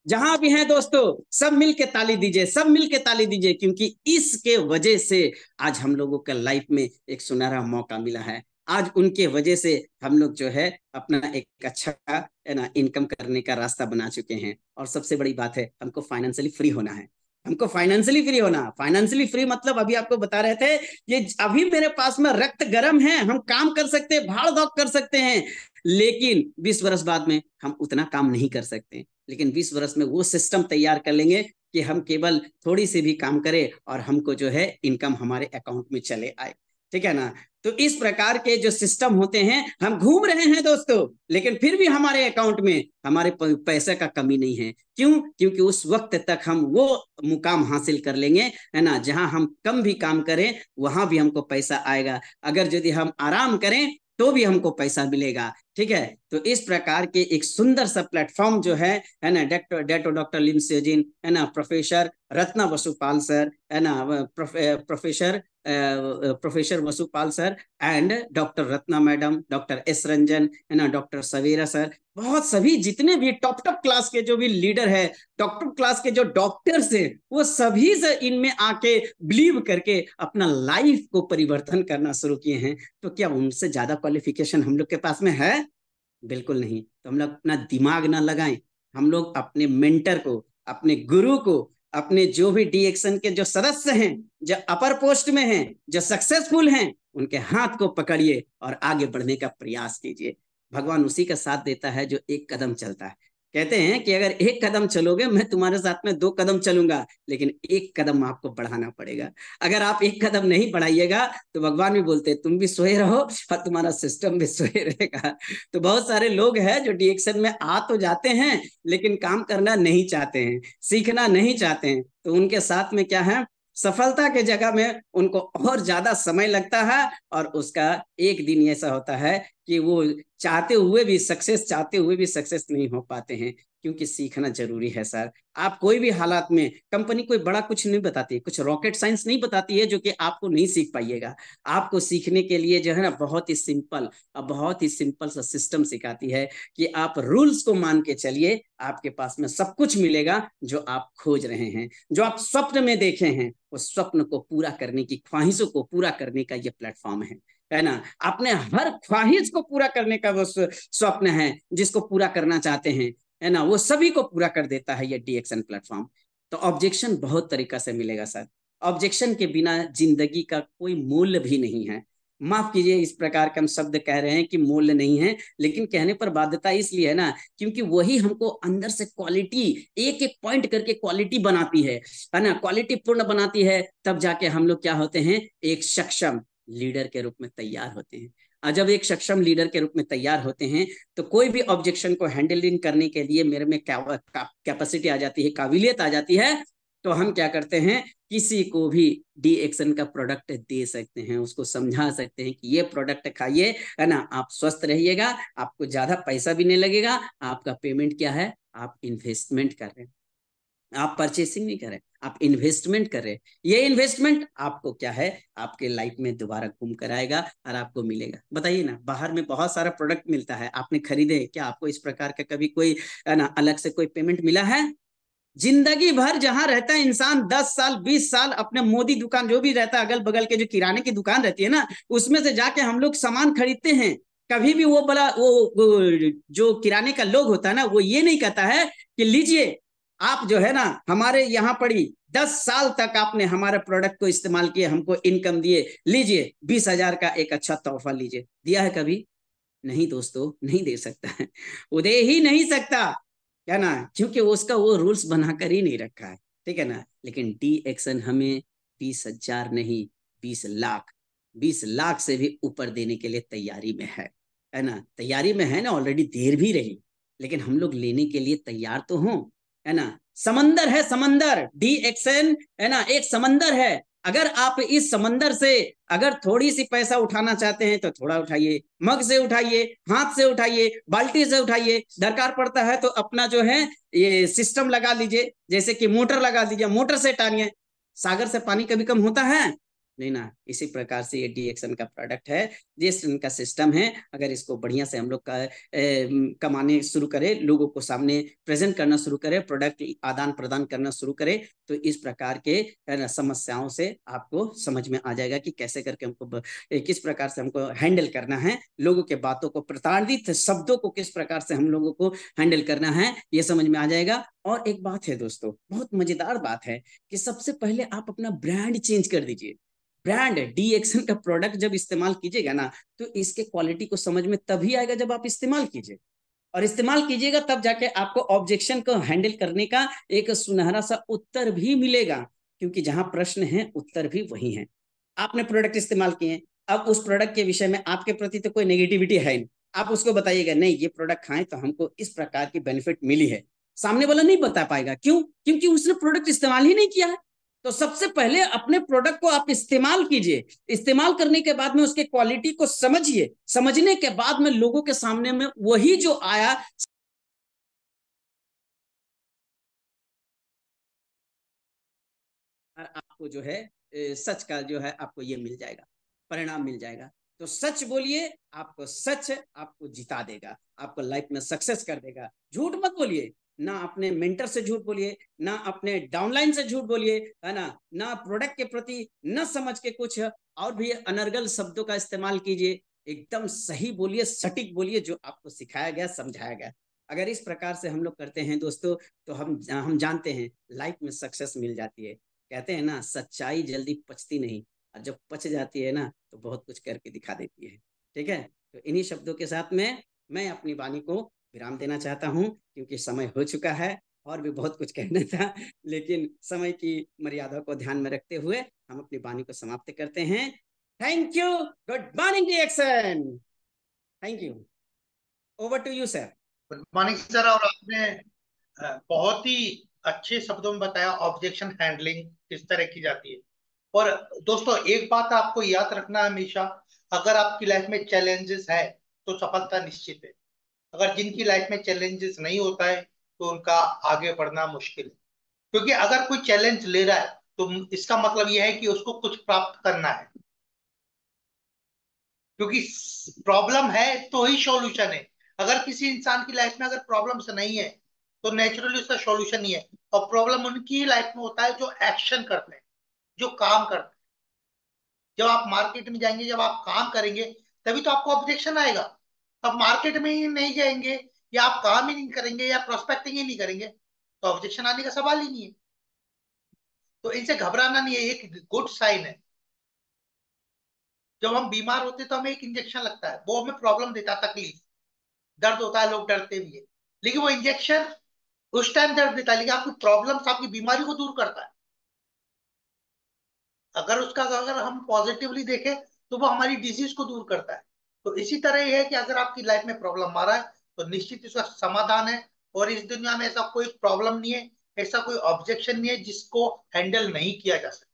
जहां भी हैं दोस्तों सब मिल के ताली दीजिए सब मिल के ताली दीजिए क्योंकि इसके वजह से आज हम लोगों का लाइफ में एक सुनहरा मौका मिला है आज उनके वजह से हम लोग जो है अपना एक अच्छा ना इनकम करने का रास्ता बना चुके हैं और सबसे बड़ी बात है हमको फाइनेंशियली फ्री होना है हमको फाइनेंशियली फ्री होना फाइनेंशियली फ्री मतलब अभी आपको बता रहे थे ये अभी मेरे पास में रक्त गर्म है हम काम कर सकते हैं भाड़ दौड़ कर सकते हैं लेकिन बीस वर्ष बाद में हम उतना काम नहीं कर सकते लेकिन बीस वर्ष में वो सिस्टम तैयार कर लेंगे कि हम केवल थोड़ी सी भी काम करें और हमको जो है इनकम हमारे अकाउंट में चले आए ठीक है ना तो इस प्रकार के जो सिस्टम होते हैं हम घूम रहे हैं दोस्तों लेकिन फिर भी हमारे अकाउंट में हमारे पैसे का कमी नहीं है क्यों क्योंकि उस वक्त तक हम वो मुकाम हासिल कर लेंगे है ना जहां हम कम भी काम करें वहां भी हमको पैसा आएगा अगर यदि हम आराम करें तो भी हमको पैसा मिलेगा ठीक है तो इस प्रकार के एक सुंदर सा प्लेटफॉर्म जो है है ना डॉक्टर डेटो डॉक्टर लिम सेजिन है ना प्रोफेसर रत्ना वसुपाल सर है ना professor professor Vasupal sir and doctor Ratna madam doctor S Ranjan है ना डॉक्टर सवेरा सर बहुत सभी जितने भी टॉप टॉप क्लास के जो भी लीडर है टॉप टॉप क्लास के जो डॉक्टर्स हैं वो सभी से इनमें आके बिलीव करके अपना लाइफ को परिवर्तन करना शुरू किए हैं तो क्या उनसे ज्यादा क्वालिफिकेशन हम लोग के पास में है बिल्कुल नहीं तो हम लोग अपना दिमाग ना लगाएं हम लोग अपने मेंटर को अपने गुरु को अपने जो भी डीएक्शन के जो सदस्य हैं जो अपर पोस्ट में हैं जो सक्सेसफुल हैं उनके हाथ को पकड़िए और आगे बढ़ने का प्रयास कीजिए भगवान उसी का साथ देता है जो एक कदम चलता है कहते हैं कि अगर एक कदम चलोगे मैं तुम्हारे साथ में दो कदम चलूंगा लेकिन एक कदम आपको बढ़ाना पड़ेगा अगर आप एक कदम नहीं बढ़ाइएगा तो भगवान भी बोलते तुम भी सोए रहो और तुम्हारा सिस्टम भी सोए रहेगा तो बहुत सारे लोग हैं जो डिएक्शन में आ तो जाते हैं लेकिन काम करना नहीं चाहते हैं सीखना नहीं चाहते हैं तो उनके साथ में क्या है सफलता के जगह में उनको और ज्यादा समय लगता है और उसका एक दिन ऐसा होता है कि वो चाहते हुए भी सक्सेस चाहते हुए भी सक्सेस नहीं हो पाते हैं क्योंकि सीखना जरूरी है सर आप कोई भी हालात में कंपनी कोई बड़ा कुछ नहीं बताती कुछ रॉकेट साइंस नहीं बताती है जो कि आपको नहीं सीख पाइएगा आपको सीखने के लिए जो है ना बहुत ही सिंपल और बहुत ही सिंपल सा सिस्टम सिखाती है कि आप रूल्स को मान के चलिए आपके पास में सब कुछ मिलेगा जो आप खोज रहे हैं जो आप स्वप्न में देखे हैं उस स्वप्न को पूरा करने की ख्वाहिशों को पूरा करने का ये प्लेटफॉर्म है है ना अपने हर ख्वाहिश को पूरा करने का वो स्वप्न है जिसको पूरा करना चाहते हैं है ना वो सभी को पूरा कर देता है ये डीएक्सएन प्लेटफॉर्म तो ऑब्जेक्शन बहुत तरीका से मिलेगा सर ऑब्जेक्शन के बिना जिंदगी का कोई मूल्य भी नहीं है माफ कीजिए इस प्रकार के हम शब्द कह रहे हैं कि मूल्य नहीं है लेकिन कहने पर बाध्यता इसलिए है ना क्योंकि वही हमको अंदर से क्वालिटी एक एक पॉइंट करके क्वालिटी बनाती है है ना क्वालिटी पूर्ण बनाती है तब जाके हम लोग क्या होते हैं एक सक्षम लीडर के रूप में तैयार होते हैं और हाँ, जब एक सक्षम लीडर के रूप में तैयार होते हैं तो कोई भी ऑब्जेक्शन को हैंडलिंग करने के लिए मेरे में कैपेसिटी आ जाती है काबिलियत आ जाती है तो हम क्या करते हैं किसी को भी डी एक्शन का प्रोडक्ट दे सकते हैं उसको समझा सकते हैं कि ये प्रोडक्ट खाइए है ना आप स्वस्थ रहिएगा आपको ज्यादा पैसा भी नहीं लगेगा आपका पेमेंट क्या है आप इन्वेस्टमेंट कर रहे हैं आप परचेसिंग नहीं करें आप इन्वेस्टमेंट कर रहे ये इन्वेस्टमेंट आपको क्या है आपके लाइफ में दोबारा घूम कर आएगा और आपको मिलेगा बताइए ना बाहर में बहुत सारा प्रोडक्ट मिलता है आपने खरीदे क्या आपको इस प्रकार का कभी कोई ना अलग से कोई पेमेंट मिला है जिंदगी भर जहां रहता है इंसान दस साल बीस साल अपने मोदी दुकान जो भी रहता है अगल बगल के जो किराने की दुकान रहती है ना उसमें से जाके हम लोग सामान खरीदते हैं कभी भी वो बड़ा वो, वो जो किराने का लोग होता है ना वो ये नहीं कहता है कि लीजिए आप जो है ना हमारे यहाँ पड़ी दस साल तक आपने हमारे प्रोडक्ट को इस्तेमाल किए हमको इनकम दिए लीजिए बीस हजार का एक अच्छा तोहफा लीजिए दिया है कभी नहीं दोस्तों नहीं दे सकता है वो दे ही नहीं सकता क्या ना क्योंकि उसका वो रूल्स बनाकर ही नहीं रखा है ठीक है ना लेकिन डी एक्शन हमें बीस हजार नहीं बीस लाख बीस लाख से भी ऊपर देने के लिए तैयारी में है है ना तैयारी में है ना ऑलरेडी देर भी रही लेकिन हम लोग लेने के लिए तैयार तो हों है ना समंदर है समंदर डी एक्सन है ना एक समंदर है अगर आप इस समंदर से अगर थोड़ी सी पैसा उठाना चाहते हैं तो थोड़ा उठाइए मग से उठाइए हाथ से उठाइए बाल्टी से उठाइए दरकार पड़ता है तो अपना जो है ये सिस्टम लगा लीजिए जैसे कि मोटर लगा दीजिए मोटर से टानिए सागर से पानी कभी कम होता है नहीं ना इसी प्रकार से ये डीएक्शन का प्रोडक्ट है जिस इनका सिस्टम है अगर इसको बढ़िया से हम लोग का, ए, कमाने शुरू करें लोगों को सामने प्रेजेंट करना शुरू करें प्रोडक्ट आदान प्रदान करना शुरू करें तो इस प्रकार के समस्याओं से आपको समझ में आ जाएगा कि कैसे करके हमको किस प्रकार से हमको हैंडल करना है लोगों के बातों को प्रताड़ित शब्दों को किस प्रकार से हम लोगों को हैंडल करना है ये समझ में आ जाएगा और एक बात है दोस्तों बहुत मजेदार बात है कि सबसे पहले आप अपना ब्रांड चेंज कर दीजिए ब्रांड एक्शन का प्रोडक्ट जब इस्तेमाल कीजिएगा ना तो इसके क्वालिटी को समझ में तभी आएगा जब आप इस्तेमाल कीजिए और इस्तेमाल कीजिएगा तब जाके आपको ऑब्जेक्शन को हैंडल करने का एक सुनहरा सा उत्तर भी मिलेगा क्योंकि जहां प्रश्न है उत्तर भी वही है आपने प्रोडक्ट इस्तेमाल किए अब उस प्रोडक्ट के विषय में आपके प्रति तो कोई नेगेटिविटी है नहीं आप उसको बताइएगा नहीं ये प्रोडक्ट खाएं तो हमको इस प्रकार की बेनिफिट मिली है सामने वाला नहीं बता पाएगा क्यों क्योंकि उसने प्रोडक्ट इस्तेमाल ही नहीं किया है तो सबसे पहले अपने प्रोडक्ट को आप इस्तेमाल कीजिए इस्तेमाल करने के बाद में उसके क्वालिटी को समझिए समझने के बाद में लोगों के सामने में वही जो आया आपको जो है सच का जो है आपको ये मिल जाएगा परिणाम मिल जाएगा तो सच बोलिए आपको सच आपको जिता देगा आपको लाइफ में सक्सेस कर देगा झूठ मत बोलिए ना अपने मेंटर से झूठ बोलिए ना अपने डाउनलाइन से झूठ बोलिए है ना ना प्रोडक्ट के प्रति न समझ के कुछ और भी अनर्गल शब्दों का इस्तेमाल कीजिए एकदम सही बोलिए सटीक बोलिए जो आपको सिखाया गया समझाया गया अगर इस प्रकार से हम लोग करते हैं दोस्तों तो हम हम जानते हैं लाइफ में सक्सेस मिल जाती है कहते हैं ना सच्चाई जल्दी पचती नहीं और जब पच जाती है ना तो बहुत कुछ करके दिखा देती है ठीक है तो इन्हीं शब्दों के साथ में मैं अपनी वाणी को विराम देना चाहता हूँ क्योंकि समय हो चुका है और भी बहुत कुछ कहना था लेकिन समय की मर्यादा को ध्यान में रखते हुए हम अपनी वाणी को समाप्त करते हैं thank you good morning reaction thank you over to you sir good morning sir और आपने बहुत ही अच्छे शब्दों में बताया ऑब्जेक्शन हैंडलिंग किस तरह की जाती है और दोस्तों एक बात आपको याद रखना है हमेशा अगर आपकी लाइफ में चैलेंजेस है तो सफलता निश्चित है अगर जिनकी लाइफ में चैलेंजेस नहीं होता है तो उनका आगे बढ़ना मुश्किल है क्योंकि अगर कोई चैलेंज ले रहा है तो इसका मतलब यह है कि उसको कुछ प्राप्त करना है क्योंकि प्रॉब्लम है तो ही सॉल्यूशन है अगर किसी इंसान की लाइफ में अगर प्रॉब्लम्स नहीं है तो नेचुरली उसका सॉल्यूशन ही है और प्रॉब्लम उनकी लाइफ में होता है जो एक्शन करते हैं जो काम करते हैं जब आप मार्केट में जाएंगे जब आप काम करेंगे तभी तो आपको ऑब्जेक्शन आएगा आप मार्केट में ही नहीं जाएंगे या आप काम ही नहीं करेंगे या प्रोस्पेक्टिंग ही नहीं करेंगे तो ऑब्जेक्शन आने का सवाल ही नहीं है तो इनसे घबराना नहीं है एक गुड साइन है जब हम बीमार होते तो हमें एक इंजेक्शन लगता है वो हमें प्रॉब्लम देता तकलीफ दर्द होता है लोग डरते भी है लेकिन वो इंजेक्शन उस टाइम दर्द देता है लेकिन आपकी प्रॉब्लम आपकी बीमारी को दूर करता है अगर उसका अगर हम पॉजिटिवली देखें तो वो हमारी डिजीज को दूर करता है तो इसी तरह ये है कि अगर आपकी लाइफ में प्रॉब्लम आ रहा है तो निश्चित इसका समाधान है और इस दुनिया में ऐसा कोई प्रॉब्लम नहीं है ऐसा कोई ऑब्जेक्शन नहीं है जिसको हैंडल नहीं किया जा सकता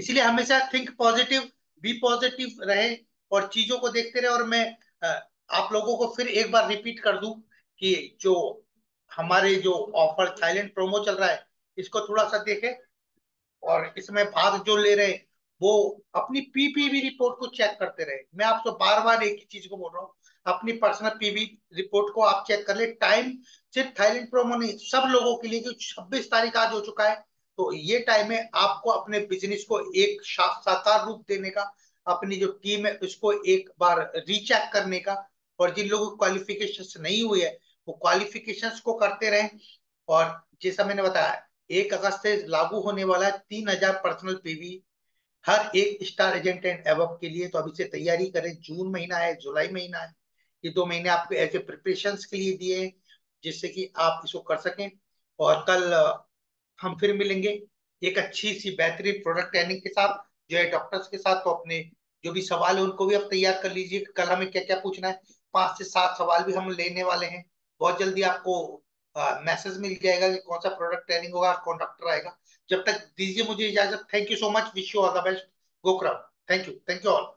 इसलिए हमेशा थिंक पॉजिटिव बी पॉजिटिव रहे और चीजों को देखते रहे और मैं आप लोगों को फिर एक बार रिपीट कर दूं कि जो हमारे जो ऑफर थाईलैंड प्रोमो चल रहा है इसको थोड़ा सा देखें और इसमें भाग जो ले रहे हैं वो अपनी पीपीवी रिपोर्ट को चेक करते रहे मैं आपको तो बार बार एक ही चीज को बोल रहा हूँ अपनी पर्सनल पीवी रिपोर्ट को आप चेक कर ले टाइम सिर्फ थाईलैंड प्रोमो नहीं सब लोगों के लिए जो छब्बीस तारीख आज हो चुका है तो ये टाइम है आपको अपने बिजनेस को एक साकार रूप देने का अपनी जो टीम है उसको एक बार रीचेक करने का और जिन लोगों को क्वालिफिकेशन नहीं हुई है वो क्वालिफिकेशन को करते रहे और जैसा मैंने बताया एक अगस्त से लागू होने वाला है तीन हजार पर्सनल पीवी हर एक स्टार एजेंट एंड एव के लिए तो अभी से तैयारी करें जून महीना है जुलाई महीना है ये दो महीने आपको ऐसे प्रिपरेशन के लिए दिए जिससे कि आप इसको कर सकें और कल हम फिर मिलेंगे एक अच्छी सी बेहतरीन प्रोडक्ट ट्रेनिंग के साथ जो है डॉक्टर्स के साथ तो अपने जो भी सवाल है उनको भी आप तैयार कर लीजिए कल हमें क्या क्या पूछना है पांच से सात सवाल भी हम लेने वाले हैं बहुत जल्दी आपको मैसेज मिल जाएगा कि कौन सा प्रोडक्ट ट्रेनिंग होगा डॉक्टर आएगा जब तक दीजिए मुझे इजाजत thank you so much wish you all the best गोक्रम thank you thank you all